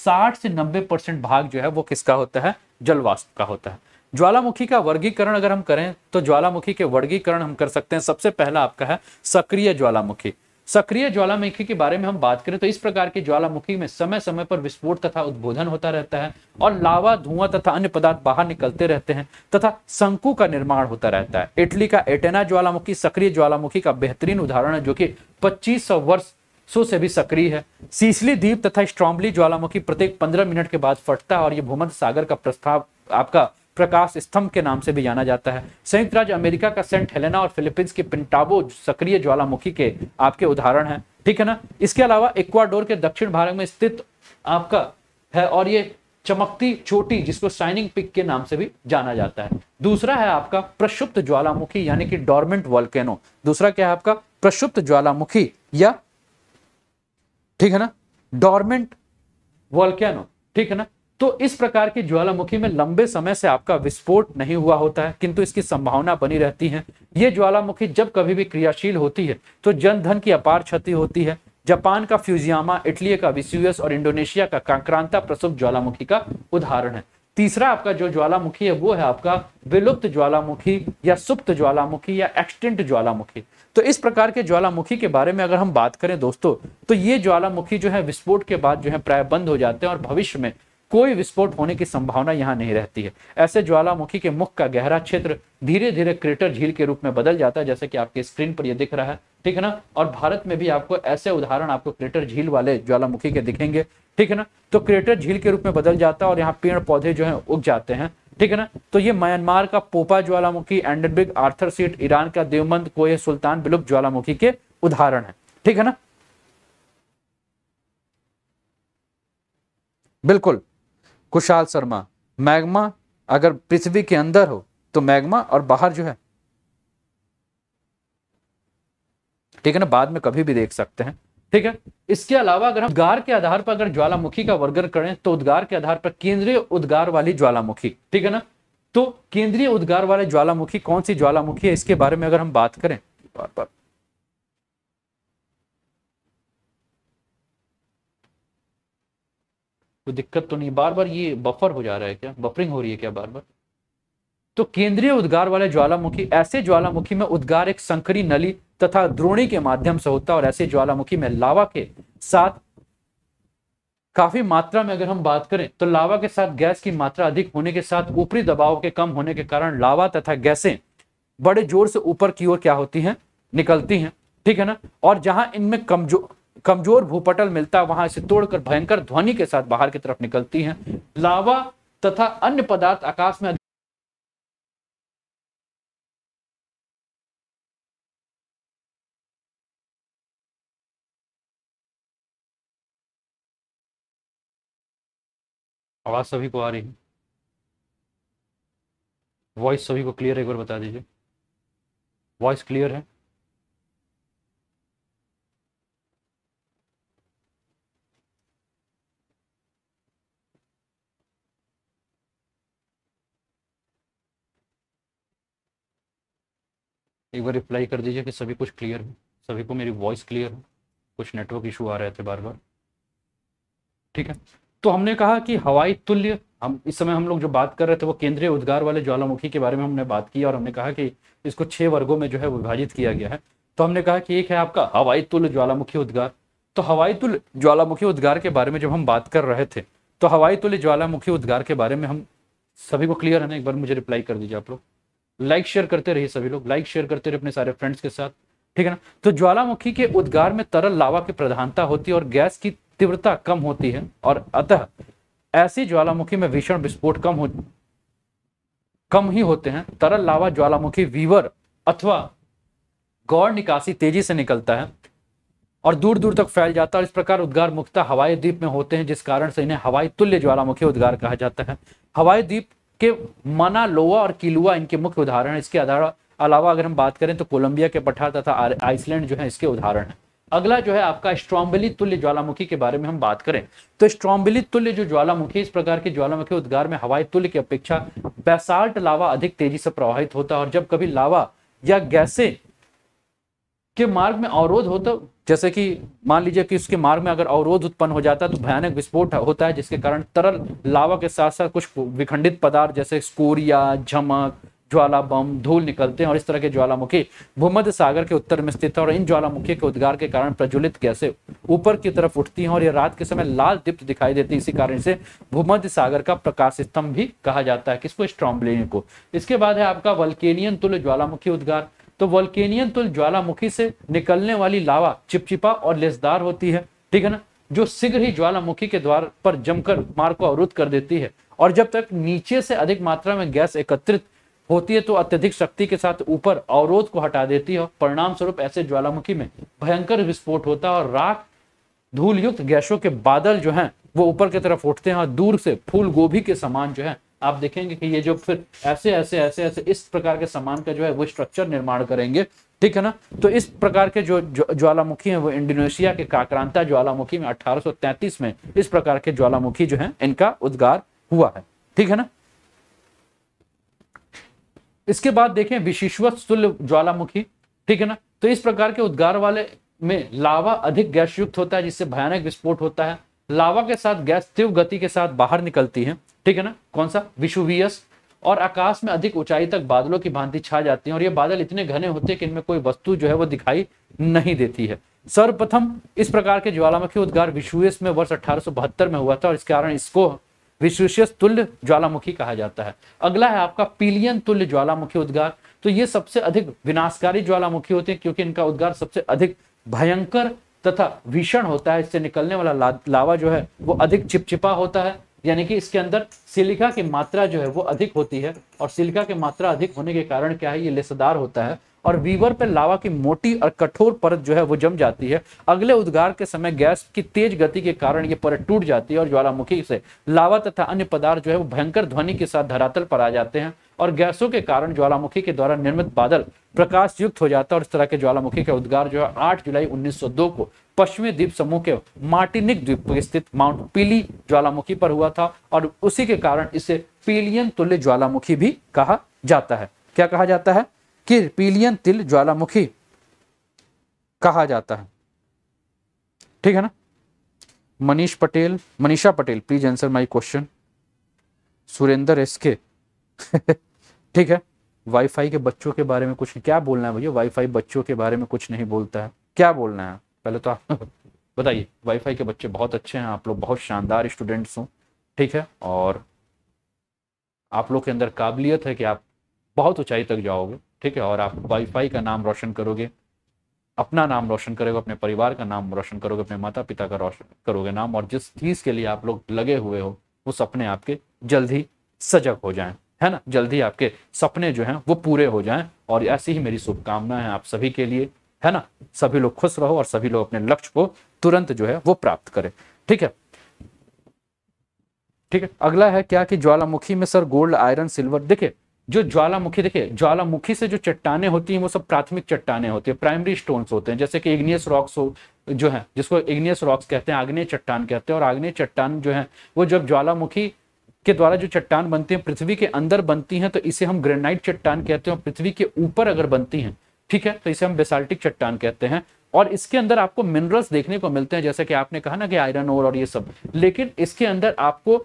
60 से 90 परसेंट भाग जो है वो किसका होता है जलवाष्प का होता है ज्वालामुखी का वर्गीकरण अगर हम करें तो ज्वालामुखी के वर्गीकरण हम कर सकते हैं सबसे पहला आपका है सक्रिय ज्वालामुखी सक्रिय ज्वालामुखी के बारे में हम बात करें तो इस प्रकार के ज्वालामुखी में समय समय पर विस्फोट तथा उद्बोधन होता रहता है और लावा धुआं तथा अन्य पदार्थ बाहर निकलते रहते हैं तथा शंकु का निर्माण होता रहता है इटली का एटेना ज्वालामुखी सक्रिय ज्वालामुखी का बेहतरीन उदाहरण है जो कि पच्चीस वर्ष सो से भी सक्रिय है सीसली द्वीप तथा स्ट्रॉम्बली ज्वालामुखी प्रत्येक पंद्रह मिनट के बाद फटता है और ये भूमध सागर का प्रस्ताव आपका प्रकाश स्तंभ के नाम से भी जाना जाता है संयुक्त राज्य अमेरिका का सेंट हेलेना और फिलीपींस की पिंटाबो सक्रिय ज्वालामुखी के आपके उदाहरण है ठीक है ना इसके अलावा इक्वाडोर के दक्षिण भारत में स्थित आपका है और ये चमकती चोटी जिसको शाइनिंग पिक के नाम से भी जाना जाता है दूसरा है आपका प्रक्षुप्त ज्वालामुखी यानी कि डॉर्मेंट वॉल्केनो दूसरा क्या है आपका प्रक्षुप्त ज्वालामुखी या ठीक है ना डॉर्मेंट वॉल्केनो ठीक है ना तो इस प्रकार के ज्वालामुखी में लंबे समय से आपका विस्फोट नहीं हुआ होता है किंतु इसकी संभावना बनी रहती है ये ज्वालामुखी जब कभी भी क्रियाशील होती है तो जनधन की अपार क्षति होती है जापान का फ्यूजियामा इटली का विस्यूएस और इंडोनेशिया का कांक्रांता प्रसुप ज्वालामुखी का उदाहरण है तीसरा आपका जो ज्वालामुखी है वो है आपका विलुप्त ज्वालामुखी या सुप्त ज्वालामुखी या एक्सटेंट ज्वालामुखी तो इस प्रकार के ज्वालामुखी के बारे में अगर हम बात करें दोस्तों तो ये ज्वालामुखी जो है विस्फोट के बाद जो है प्राय बंद हो जाते हैं और भविष्य में कोई विस्फोट होने की संभावना यहाँ नहीं रहती है ऐसे ज्वालामुखी के मुख का गहरा क्षेत्र धीरे धीरे क्रेटर झील के रूप में बदल जाता है जैसे कि आपके स्क्रीन पर यह दिख रहा है ठीक है ना और भारत में भी आपको ऐसे उदाहरण आपको क्रेटर झील वाले ज्वालामुखी के दिखेंगे ठीक है ना तो क्रेटर झील के रूप में बदल जाता है और यहाँ पेड़ पौधे जो है उग जाते हैं ठीक है ना तो ये म्यांमार का पोपा ज्वालामुखी एंडनबिग आर्थर सीट ईरान का देवमंद कोये सुल्तान बिलुप ज्वालामुखी के उदाहरण है ठीक है ना बिल्कुल कुशाल शर्मा मैग्मा अगर पृथ्वी के अंदर हो तो मैग्मा और बाहर जो है ठीक है ना बाद में कभी भी देख सकते हैं ठीक है इसके अलावा अगर हम उद्गार के आधार पर अगर ज्वालामुखी का वर्गन करें तो उद्गार के आधार पर केंद्रीय उद्गार वाली ज्वालामुखी ठीक है ना तो केंद्रीय उद्गार वाले ज्वालामुखी कौन सी ज्वालामुखी है इसके बारे में अगर हम बात करें बार बार कोई दिक्कत तो नहीं बार बार ये बफर हो जा रहा है क्या बफरिंग हो रही है क्या बार बार तो केंद्रीय उद्गार वाले ज्वालामुखी ऐसे ज्वालामुखी में उद्गार एक संकरी नली तथा द्रोणी के माध्यम से होता है और ऐसे ज्वालामुखी में लावा के साथ काफी मात्रा में अगर हम बात करें तो लावा के साथ गैस की मात्रा अधिक होने के साथ ऊपरी दबाव के कम होने के कारण लावा तथा गैसें बड़े जोर से ऊपर की ओर क्या होती हैं निकलती हैं ठीक है ना और जहां इनमें कमजोर कमजोर भूपटल मिलता है वहां इसे तोड़कर भयंकर ध्वनि के साथ बाहर की तरफ निकलती है लावा तथा अन्य पदार्थ आकाश में आवाज सभी को आ रही है वॉइस सभी को क्लियर है एक बार बता दीजिए वॉइस क्लियर है एक बार रिप्लाई कर दीजिए कि सभी कुछ क्लियर है सभी को मेरी वॉइस क्लियर है कुछ नेटवर्क इशू आ रहे थे बार बार ठीक है तो हमने कहा कि हवाई तुल्य हम इस समय हम लोग जो बात कर रहे थे वो केंद्रीय उद्गार वाले ज्वालामुखी के बारे में हमने बात की और हमने कहा कि इसको छह वर्गों में जो है विभाजित किया गया है तो हमने कहा कि एक है आपका हवाई तुल्य ज्वालामुखी उद्गार तो हवाई तुल्य ज्वालामुखी उद्गार के बारे में जब हम बात कर रहे थे तो हवाई तुल्य ज्वालामुखी उद्गार के बारे में हम सभी को क्लियर है ना एक बार मुझे रिप्लाई कर दीजिए आप लोग लाइक शेयर करते रहिए सभी लोग लाइक शेयर करते रहिए अपने सारे फ्रेंड्स के साथ ठीक है ना तो ज्वालामुखी के उद्गार में तरल लावा की प्रधानता होती है और गैस की तीव्रता कम होती है और अतः ऐसी ज्वालामुखी में भीषण विस्फोट कम हो कम ही होते हैं तरल लावा ज्वालामुखी वीवर अथवा गौर निकासी तेजी से निकलता है और दूर दूर तक फैल जाता है और इस प्रकार उद्गार मुख्यतः हवाई द्वीप में होते हैं जिस कारण से इन्हें हवाई तुल्य ज्वालामुखी उद्गार कहा जाता है हवाई द्वीप कि मना लोआ और किलुआ इनके मुख्य उदाहरण हैं इसके अलावा अगर हम बात करें तो कोलंबिया के पठार तथा आइसलैंड जो है इसके उदाहरण हैं अगला जो है आपका स्ट्रॉम्बली तुल्य ज्वालामुखी के बारे में हम बात करें तो स्ट्रॉम्बली तुल्य जो ज्वालामुखी इस प्रकार के ज्वालामुखी उद्गार में हवाई तुल्य की अपेक्षा बेसाल्ट लावा अधिक तेजी से प्रवाहित होता है और जब कभी लावा या गैसें के मार्ग में अवरोध हो तो जैसे कि मान लीजिए कि उसके मार्ग में अगर अवरोध उत्पन्न हो जाता है तो भयानक विस्फोट होता है जिसके कारण तरल लावा के साथ साथ कुछ विखंडित पदार्थ जैसे स्कोरिया झमक ज्वाला बम धूल निकलते हैं और इस तरह के ज्वालामुखी भूमध्य सागर के उत्तर में स्थित है और इन ज्वालामुखी के उद्गार के कारण प्रज्वलित गैसें ऊपर की तरफ उठती हैं और ये रात के समय लाल दीप्त दिखाई देती है इसी कारण से भूमध्य सागर का प्रकाश स्तंभ भी कहा जाता है किसको स्ट्रॉम्बलिन को इसके बाद है आपका वल्केनियन तुल ज्वालामुखी उद्गार तो वॉल्केनियन तुल ज्वालामुखी से निकलने वाली लावा चिपचिपा और लेसदार होती है ठीक है ना जो शीघ्र ही ज्वालामुखी के द्वार पर जमकर मार्ग को अवरुद्ध कर देती है और जब तक नीचे से अधिक मात्रा में गैस एकत्रित होती है तो अत्यधिक शक्ति के साथ ऊपर अवरोध को हटा देती है परिणाम स्वरूप ऐसे ज्वालामुखी में भयंकर विस्फोट होता है और राख धूल युक्त गैसों के बादल जो हैं वो ऊपर की तरफ उठते हैं और दूर से फूल गोभी के समान जो है आप देखेंगे कि ये जो फिर ऐसे ऐसे ऐसे ऐसे इस प्रकार के सामान का जो है वो स्ट्रक्चर निर्माण करेंगे ठीक है ना तो इस प्रकार के जो ज्वालामुखी हैं वो इंडोनेशिया के काक्रांता ज्वालामुखी में 1833 में इस प्रकार के ज्वालामुखी जो है इनका उद्गार हुआ है ठीक है ना इसके बाद देखें विशिश्व ज्वालामुखी ठीक है ना तो इस प्रकार के उद्गार वाले में लावा अधिक गैस युक्त होता है जिससे भयानक विस्फोट होता है लावा के साथ गैस तीव्र गति के साथ बाहर निकलती है ठीक है ना कौन सा विशुवियस और आकाश में अधिक ऊंचाई तक बादलों की भांति छा जाती है और ये बादल इतने घने होते हैं कि इनमें कोई वस्तु जो है वो दिखाई नहीं देती है सर्वप्रथम इस प्रकार के ज्वालामुखी उद्गार विश्वस में वर्ष अठारह में हुआ था और इस कारण इसको विश्वस तुल्य ज्वालामुखी कहा जाता है अगला है आपका पीलियन तुल्य ज्वालामुखी उद्गार तो ये सबसे अधिक विनाशकारी ज्वालामुखी होते हैं क्योंकि इनका उद्गार सबसे अधिक भयंकर तथा भीषण होता है इससे निकलने वाला ला, लावा जो है वो अधिक चिपचिपा होता है यानी कि इसके अंदर सिलिका की मात्रा जो है वो अधिक होती है और सिलिका की मात्रा अधिक होने के कारण क्या है ये लेसदार होता है और वीवर पर लावा की मोटी और कठोर परत जो है वो जम जाती है अगले उद्गार के समय गैस की तेज गति के कारण ये परत टूट जाती है और ज्वालामुखी से लावा तथा अन्य पदार्थ जो है वो भयंकर ध्वनि के साथ धरातल पर आ जाते हैं और गैसों के कारण ज्वालामुखी के द्वारा निर्मित बादल प्रकाश युक्त हो जाता है और इस तरह के ज्वालामुखी का उद्गार जो है 8 जुलाई 1902 को पश्चिमी द्वीप समूह के मार्टिनिक द्वीप पर स्थित माउंट पीली ज्वालामुखी पर हुआ था और उसी के कारण इसे पीलियन तुल्य ज्वालामुखी भी कहा जाता है क्या कहा जाता है कि पीलियन तिल ज्वालामुखी कहा जाता है ठीक है ना Manish Patel Manisha Patel please answer my question Surendra S K ठीक है वाईफाई के बच्चों के बारे में कुछ क्या बोलना है भैया वाईफाई बच्चों के बारे में कुछ नहीं बोलता है क्या बोलना है पहले तो आप बताइए वाईफाई के बच्चे बहुत अच्छे हैं आप लोग बहुत शानदार स्टूडेंट्स हो ठीक है और आप लोग के अंदर काबिलियत है कि आप बहुत ऊंचाई तक जाओगे ठीक है और आप वाईफाई का नाम रोशन करोगे अपना नाम रोशन करोगे अपने परिवार का नाम रोशन करोगे अपने माता पिता का रोशन करोगे नाम और जिस चीज़ के लिए आप लोग लगे हुए हो उस सपने आपके जल्द ही सजग हो जाएं है ना जल्दी आपके सपने जो हैं वो पूरे हो जाएं और ऐसी ही मेरी शुभकामनाएं हैं आप सभी के लिए है ना सभी लोग खुश रहो और सभी लोग अपने लक्ष्य को तुरंत जो है वो प्राप्त करें ठीक है ठीक है अगला है क्या कि ज्वालामुखी में सर गोल्ड आयरन सिल्वर देखिये जो ज्वालामुखी देखिए ज्वालामुखी से जो चट्टाने होती हैं वो सब प्राथमिक चट्टाने होती है प्राइमरी स्टोन्स होते हैं जैसे कि इग्नियस रॉक्स हो जो है जिसको इग्नियस रॉक्स कहते हैं आग्नेय चट्टान कहते हैं और आग्नेय चट्टान जो है वो जब ज्वालामुखी के द्वारा जो चट्टान बनती हैं पृथ्वी के अंदर बनती हैं तो इसे हम ग्रेनाइट चट्टान कहते हैं पृथ्वी के ऊपर अगर बनती हैं ठीक है तो इसे हम बेसाल्टिक चट्टान कहते हैं और इसके अंदर आपको मिनरल्स देखने को मिलते हैं जैसे कि आपने कहा ना कि आयरन ओर और ये सब लेकिन इसके अंदर आपको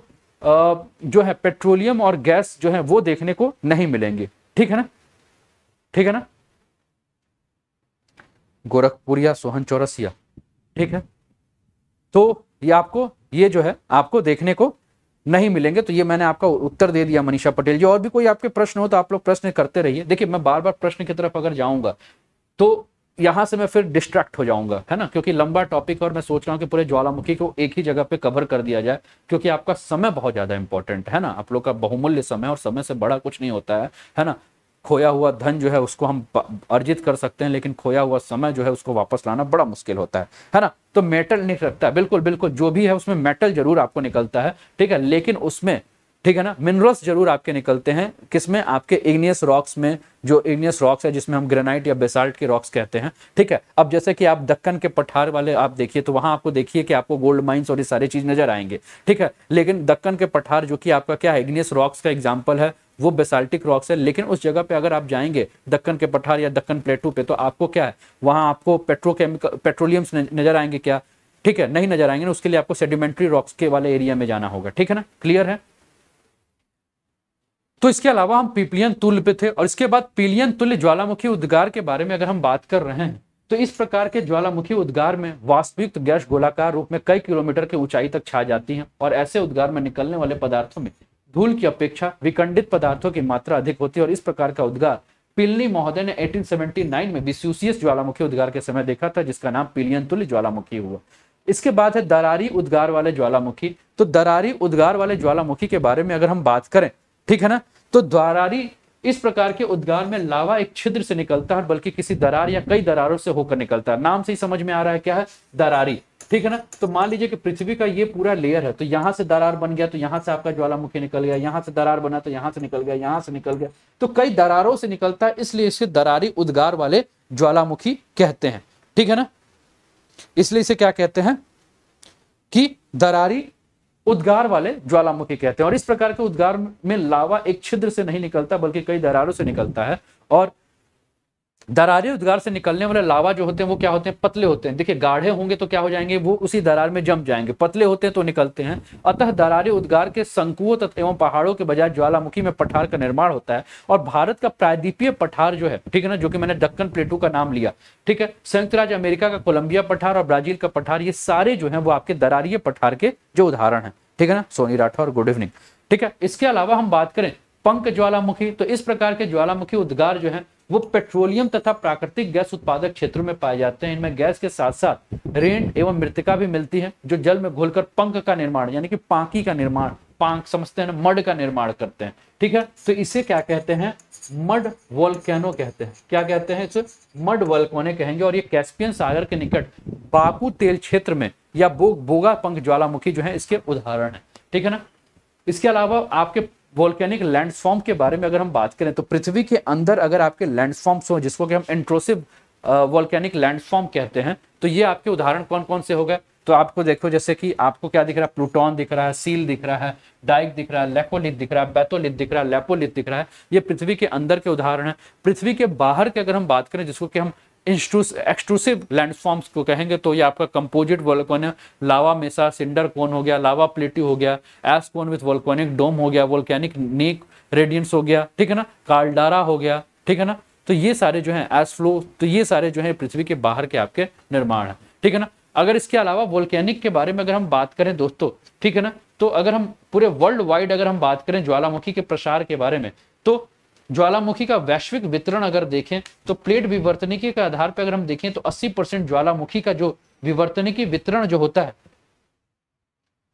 जो है पेट्रोलियम और गैस जो है वो देखने को नहीं मिलेंगे ठीक है ना ठीक है ना गोरखपुरिया सोहन चौरसिया ठीक है तो ये आपको ये जो है आपको देखने को नहीं मिलेंगे तो ये मैंने आपका उत्तर दे दिया मनीषा पटेल जी और भी कोई आपके प्रश्न हो तो आप लोग प्रश्न करते रहिए देखिए मैं बार बार प्रश्न की तरफ अगर जाऊंगा तो यहां से मैं फिर डिस्ट्रैक्ट हो जाऊंगा है ना क्योंकि लंबा टॉपिक और मैं सोच रहा हूँ कि पूरे ज्वालामुखी को एक ही जगह पे कवर कर दिया जाए क्योंकि आपका समय बहुत ज्यादा इंपॉर्टेंट है ना आप लोग का बहुमूल्य समय और समय से बड़ा कुछ नहीं होता है है ना खोया हुआ धन जो है उसको हम अर्जित कर सकते हैं लेकिन खोया हुआ समय जो है उसको वापस लाना बड़ा मुश्किल होता है है ना तो मेटल नहीं रखता है बिल्कुल बिल्कुल जो भी है उसमें मेटल जरूर आपको निकलता है ठीक है लेकिन उसमें ठीक है ना मिनरल्स जरूर आपके निकलते हैं किसमें आपके इग्नियस रॉक्स में जो इग्नियस रॉक्स है जिसमें हम ग्रेनाइट या बेसाल्ट के रॉक्स कहते हैं ठीक है अब जैसे कि आप दक्कन के पठार वाले आप देखिए तो वहां आपको देखिए कि आपको गोल्ड माइंस और ये सारी चीज नजर आएंगे ठीक है लेकिन दक्कन के पठार जो कि आपका क्या है इग्नियस रॉक्स का एग्जाम्पल है वो बेसाल्टिक रॉक्स है लेकिन उस जगह पे अगर आप जाएंगे दक्कन के पठार या दक्कन प्लेटू पे तो आपको क्या है वहां आपको पेट्रोकेमिकल पेट्रोलियम्स नजर आएंगे क्या ठीक है नहीं नजर आएंगे ना उसके लिए आपको सेडिमेंट्री रॉक्स के वाले एरिया में जाना होगा ठीक है ना क्लियर है तो इसके अलावा हम पीपलियन तुल्य पे थे और इसके बाद पीलियन तुल्य ज्वालामुखी उद्गार के बारे में अगर हम बात कर रहे हैं तो इस प्रकार के ज्वालामुखी उद्गार में वास्तविक गैस गोलाकार रूप में कई किलोमीटर की ऊंचाई तक छा जाती है और ऐसे उद्गार में निकलने वाले पदार्थों में धूल की अपेक्षा विकंडित पदार्थों की मात्रा अधिक होती है और इस प्रकार का उद्गार पिलनी महोदय ने 1879 में विस्यूसियस ज्वालामुखी उद्गार के समय देखा था जिसका नाम पिलियन तुल्य ज्वालामुखी हुआ इसके बाद है दरारी उद्गार वाले ज्वालामुखी तो दरारी उद्गार वाले ज्वालामुखी के बारे में अगर हम बात करें ठीक है ना तो दरारी इस प्रकार के उद्गार में लावा एक छिद्र से निकलता है बल्कि किसी दरार या कई दरारों से होकर निकलता है नाम से ही समझ में आ रहा है क्या है दरारी ठीक है ना तो मान लीजिए कि पृथ्वी का ये पूरा लेयर है तो यहां से दरार बन गया तो यहां से आपका ज्वालामुखी निकल गया यहां से दरार बना तो यहां से निकल गया यहां से निकल गया तो कई दरारों से निकलता है इसलिए इसे दरारी उद्गार वाले ज्वालामुखी कहते हैं ठीक है ना इसलिए इसे क्या कहते हैं कि दरारी उद्गार वाले ज्वालामुखी कहते हैं और इस प्रकार के उद्गार में लावा एक छिद्र से नहीं निकलता बल्कि कई दरारों से निकलता है और दरारे उद्गार से निकलने वाले लावा जो होते हैं वो क्या होते हैं पतले होते हैं देखिए गाढ़े होंगे तो क्या हो जाएंगे वो उसी दरार में जम जाएंगे पतले होते हैं तो निकलते हैं अतः दरारे उद्गार के संकुओं तथा एवं पहाड़ों के बजाय ज्वालामुखी में पठार का निर्माण होता है और भारत का प्रायद्वीपीय पठार जो है ठीक है ना जो कि मैंने दक्कन प्लेटू का नाम लिया ठीक है संयुक्त राज्य अमेरिका का कोलंबिया पठार और ब्राजील का पठार ये सारे जो है वो आपके दरारीय पठार के जो उदाहरण है ठीक है ना सोनी राठौर गुड इवनिंग ठीक है इसके अलावा हम बात करें पंख ज्वालामुखी तो इस प्रकार के ज्वालामुखी उद्गार जो है वो पेट्रोलियम तथा प्राकृतिक गैस उत्पादक क्षेत्रों में पाए जाते हैं इनमें गैस के साथ साथ रेंट एवं मृतिका भी मिलती है जो जल में घोलकर पंख का निर्माण यानी कि पांकी का निर्माण पांख समझते हैं मड का निर्माण करते हैं ठीक है तो इसे क्या कहते हैं मड वोल्केनो कहते हैं क्या कहते हैं इसे मड वोल्कोने कहेंगे और ये कैस्पियन सागर के निकट बाकू तेल क्षेत्र में या बो, बोगा पंख ज्वालामुखी जो है इसके उदाहरण है ठीक है ना इसके अलावा आपके वोल्केनिक लैंडफॉर्म के बारे में अगर हम बात करें तो पृथ्वी के अंदर अगर आपके लैंडफॉर्म्स हो जिसको कि हम इंट्रोसिव वोल्केनिक लैंडफॉर्म कहते हैं तो ये आपके उदाहरण कौन कौन से हो गए तो आपको देखो जैसे कि आपको क्या दिख रहा है प्लूटॉन दिख रहा है सील दिख रहा है डाइक दिख रहा है लेकोलिथ दिख रहा है बैतोलिथ दिख रहा है लेपोलिथ दिख रहा है ये पृथ्वी के अंदर के उदाहरण है पृथ्वी के बाहर के अगर हम बात करें जिसको कि हम एक्सक्लूसिव लैंडफॉर्म्स को कहेंगे तो ये आपका कंपोजिट वोल्कोनिक लावा मेसा सिंडर कोन हो गया लावा प्लेटी हो गया एस कोन विथ वोल्कोनिक डोम हो गया वोल्कैनिक नेक रेडियंस हो गया ठीक है ना कालडारा हो गया ठीक है ना तो ये सारे जो है एस फ्लो तो ये सारे जो है पृथ्वी के बाहर के आपके निर्माण है ठीक है ना अगर इसके अलावा वोल्केनिक के बारे में अगर हम बात करें दोस्तों ठीक है ना तो अगर हम पूरे वर्ल्ड वाइड अगर हम बात करें ज्वालामुखी के प्रसार के बारे में तो ज्वालामुखी का वैश्विक वितरण अगर देखें तो प्लेट विवर्तनिकी के आधार पर अगर हम देखें तो 80 परसेंट ज्वालामुखी का जो विवर्तनिकी वितरण जो होता है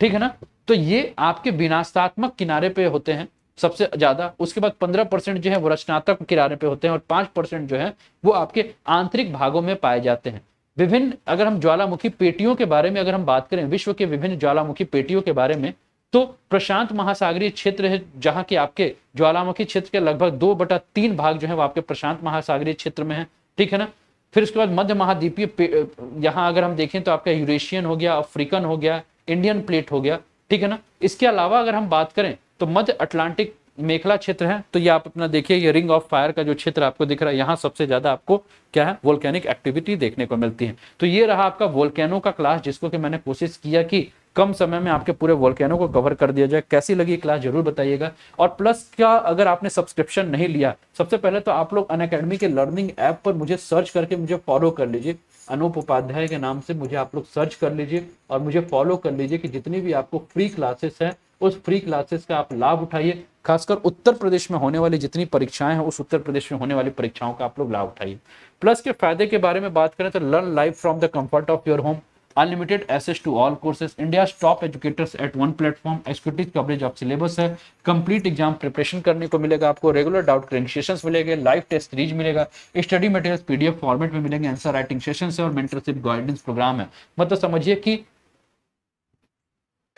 ठीक है ना तो ये आपके विनाशात्मक किनारे पे होते हैं सबसे ज्यादा उसके बाद पंद्रह परसेंट जो है वो रचनात्मक किनारे पे होते हैं और पांच परसेंट जो है वो आपके आंतरिक भागों में पाए जाते हैं विभिन्न अगर हम ज्वालामुखी पेटियों के बारे में अगर हम बात करें विश्व के विभिन्न ज्वालामुखी पेटियों के बारे में तो प्रशांत महासागरीय क्षेत्र है जहाँ के आपके ज्वालामुखी क्षेत्र के लगभग दो बटा तीन भाग जो है वो आपके प्रशांत महासागरीय क्षेत्र में है ठीक है ना फिर उसके बाद मध्य महाद्वीपीय यहाँ अगर हम देखें तो आपका यूरेशियन हो गया अफ्रीकन हो गया इंडियन प्लेट हो गया ठीक है ना इसके अलावा अगर हम बात करें तो मध्य अटलांटिक मेखला क्षेत्र है तो ये आप अपना देखिए ये रिंग ऑफ फायर का जो क्षेत्र आपको दिख रहा है यहाँ सबसे ज्यादा आपको क्या है वोल्केनिक एक्टिविटी देखने को मिलती है तो ये रहा आपका वोल्केनो का क्लास जिसको कि मैंने कोशिश किया कि कम समय में आपके पूरे वॉल्केनो को कवर कर दिया जाए कैसी लगी क्लास जरूर बताइएगा और प्लस का अगर आपने सब्सक्रिप्शन नहीं लिया सबसे पहले तो आप लोग अन के लर्निंग ऐप पर मुझे सर्च करके मुझे फॉलो कर लीजिए अनूप उपाध्याय के नाम से मुझे आप लोग सर्च कर लीजिए और मुझे फॉलो कर लीजिए कि जितनी भी आपको फ्री क्लासेस हैं उस फ्री क्लासेस का आप लाभ उठाइए खासकर उत्तर प्रदेश में होने वाली जितनी परीक्षाएं हैं उस उत्तर प्रदेश में होने वाली परीक्षाओं का आप लोग लाभ उठाइए प्लस के फायदे के बारे में बात करें तो learn life from the comfort of your home unlimited access to all courses India top educators at one platform executive coverage of syllabus है कंप्लीट एग्जाम प्रिपरेशन करने को मिलेगा आपको रेगुलर डाउट क्लियरिंग मिलेगा मिलेंगे लाइव टेस्ट सीरीज मिलेगा study material PDF format में मिलेंगे आंसर राइटिंग सेशन है और मेंटरशिप गाइडेंस प्रोग्राम है मतलब समझिए कि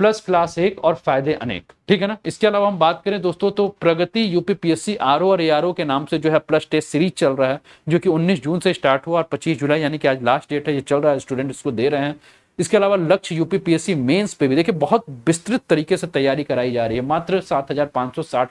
प्लस क्लास एक और फायदे अनेक ठीक है ना इसके अलावा हम बात करें दोस्तों तो प्रगति यूपीपीएससी आर और एआरओ के नाम से जो है प्लस टेस्ट सीरीज चल रहा है जो कि 19 जून से स्टार्ट हुआ और 25 जुलाई यानी कि आज लास्ट डेट है ये चल रहा है स्टूडेंट इसको दे रहे हैं इसके अलावा लक्ष्य यूपीपीएससी मेंस पे भी देखिए बहुत विस्तृत तरीके से तैयारी कराई जा रही है मात्र सात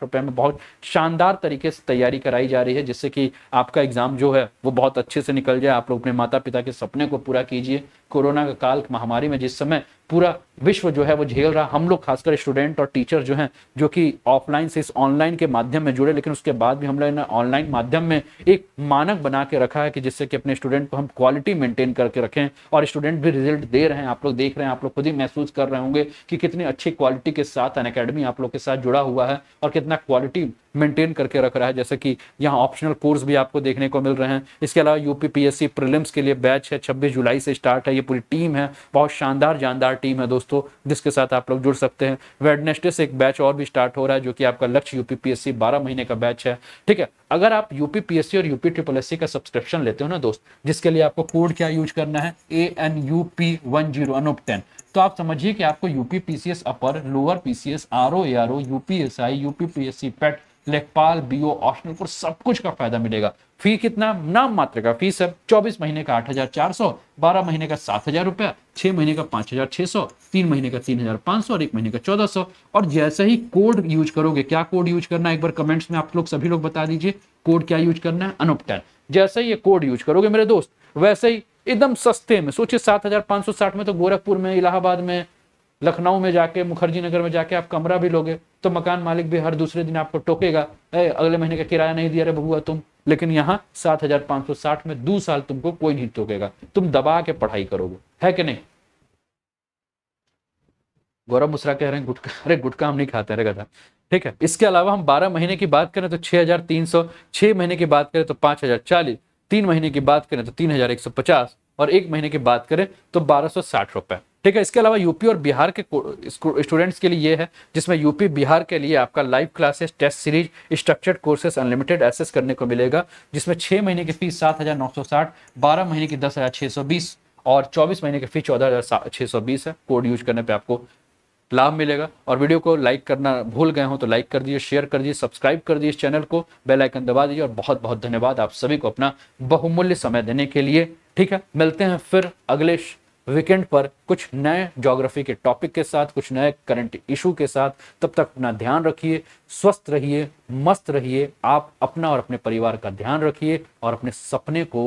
रुपए में बहुत शानदार तरीके से तैयारी कराई जा रही है जिससे कि आपका एग्जाम जो है वो बहुत अच्छे से निकल जाए आप लोग अपने माता पिता के सपने को पूरा कीजिए कोरोना का काल महामारी में जिस समय पूरा विश्व जो है वो झेल रहा हम लोग खासकर स्टूडेंट और टीचर जो हैं जो कि ऑफलाइन से इस ऑनलाइन के माध्यम में जुड़े लेकिन उसके बाद भी हम लोग ऑनलाइन माध्यम में एक मानक बना के रखा है कि जिससे कि अपने स्टूडेंट को हम क्वालिटी मेंटेन करके रखें और स्टूडेंट भी रिजल्ट दे रहे हैं आप लोग देख रहे हैं आप लोग खुद ही महसूस कर रहे होंगे कि कितनी अच्छी क्वालिटी के साथ अन आप लोग के साथ जुड़ा हुआ है और कितना क्वालिटी मेंटेन करके रख रहा है जैसे कि यहाँ ऑप्शनल कोर्स भी आपको देखने को मिल रहे हैं इसके अलावा यूपीपीएससी प्रीलिम्स के लिए बैच है छब्बीस जुलाई से स्टार्ट है ये पूरी टीम है बहुत शानदार जानदार टीम है दोस्तों जिसके साथ आप लोग जुड़ सकते हैं वेडनेसडे से एक बैच और भी स्टार्ट हो रहा है जो कि आपका लक्ष्य यू बारह महीने का बैच है ठीक है अगर आप यूपी पी और यूपी ट्रिपल एस का सब्सक्रिप्शन लेते हो ना दोस्त जिसके लिए आपको कोड क्या यूज करना है A N U P one zero Anup ten तो आप समझिए कि आपको UP S upper lower PCS R O A R O UPSI UP C PET लेखपाल बीओ ऑप्शनल सब कुछ का फायदा मिलेगा फी कितना नाम मात्र का फीस है चौबीस महीने का आठ हजार चार सौ बारह महीने का सात हजार रुपया छह महीने का पांच हजार छह सौ तीन महीने का तीन हजार पांच सौ और एक महीने का चौदह सौ और जैसे ही कोड यूज करोगे क्या कोड यूज करना है एक बार कमेंट्स में आप लोग सभी लोग बता दीजिए कोड क्या यूज करना है अनुपटन जैसे ही ये कोड यूज करोगे मेरे दोस्त वैसे ही एकदम सस्ते में सोचिए सात हजार पांच सौ साठ में तो गोरखपुर में इलाहाबाद में लखनऊ में जाके मुखर्जी नगर में जाके आप कमरा भी लोगे तो मकान मालिक भी हर दूसरे दिन आपको टोकेगा अगले महीने का किराया नहीं दिया रे बबुआ तुम लेकिन यहाँ सात हजार पांच सौ साठ में दो साल तुमको कोई नहीं टोकेगा तुम दबा के पढ़ाई करोगे है कि नहीं गौरव मुश्रा कह रहे हैं गुटका अरे गुटका हम नहीं खाते रहेगा गधा ठीक है इसके अलावा हम बारह महीने की बात करें तो छह हजार तीन सौ छह महीने की बात करें तो पांच हजार चालीस तीन महीने की बात करें तो तीन हजार एक सौ पचास और एक महीने की बात करें तो बारह सौ साठ ठीक है इसके अलावा यूपी और बिहार के स्टूडेंट्स के लिए ये है जिसमें यूपी बिहार के लिए आपका live classes test series structured courses unlimited access करने को मिलेगा जिसमें छः महीने की फीस सात हज़ार नौ सौ साठ बारह महीने की दस हज़ार छः सौ बीस और 24 महीने की फीस चौदह हज़ार छः सौ बीस है कोड यूज करने पे आपको लाभ मिलेगा और वीडियो को लाइक करना भूल गए हो तो लाइक कर दीजिए शेयर कर दीजिए सब्सक्राइब कर दीजिए इस चैनल को बेल आइकन दबा दीजिए और बहुत बहुत धन्यवाद आप सभी को अपना बहुमूल्य समय देने के लिए ठीक है मिलते हैं फिर अगले वीकेंड पर कुछ नए जोग्राफी के टॉपिक के साथ कुछ नए करंट इशू के साथ तब तक अपना ध्यान रखिए स्वस्थ रहिए मस्त रहिए आप अपना और अपने परिवार का ध्यान रखिए और अपने सपने को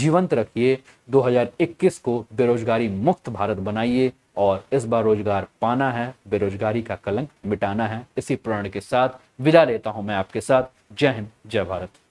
जीवंत रखिए 2021 को बेरोजगारी मुक्त भारत बनाइए और इस बार रोजगार पाना है बेरोजगारी का कलंक मिटाना है इसी प्रण के साथ विदा लेता हूं मैं आपके साथ जय हिंद जय भारत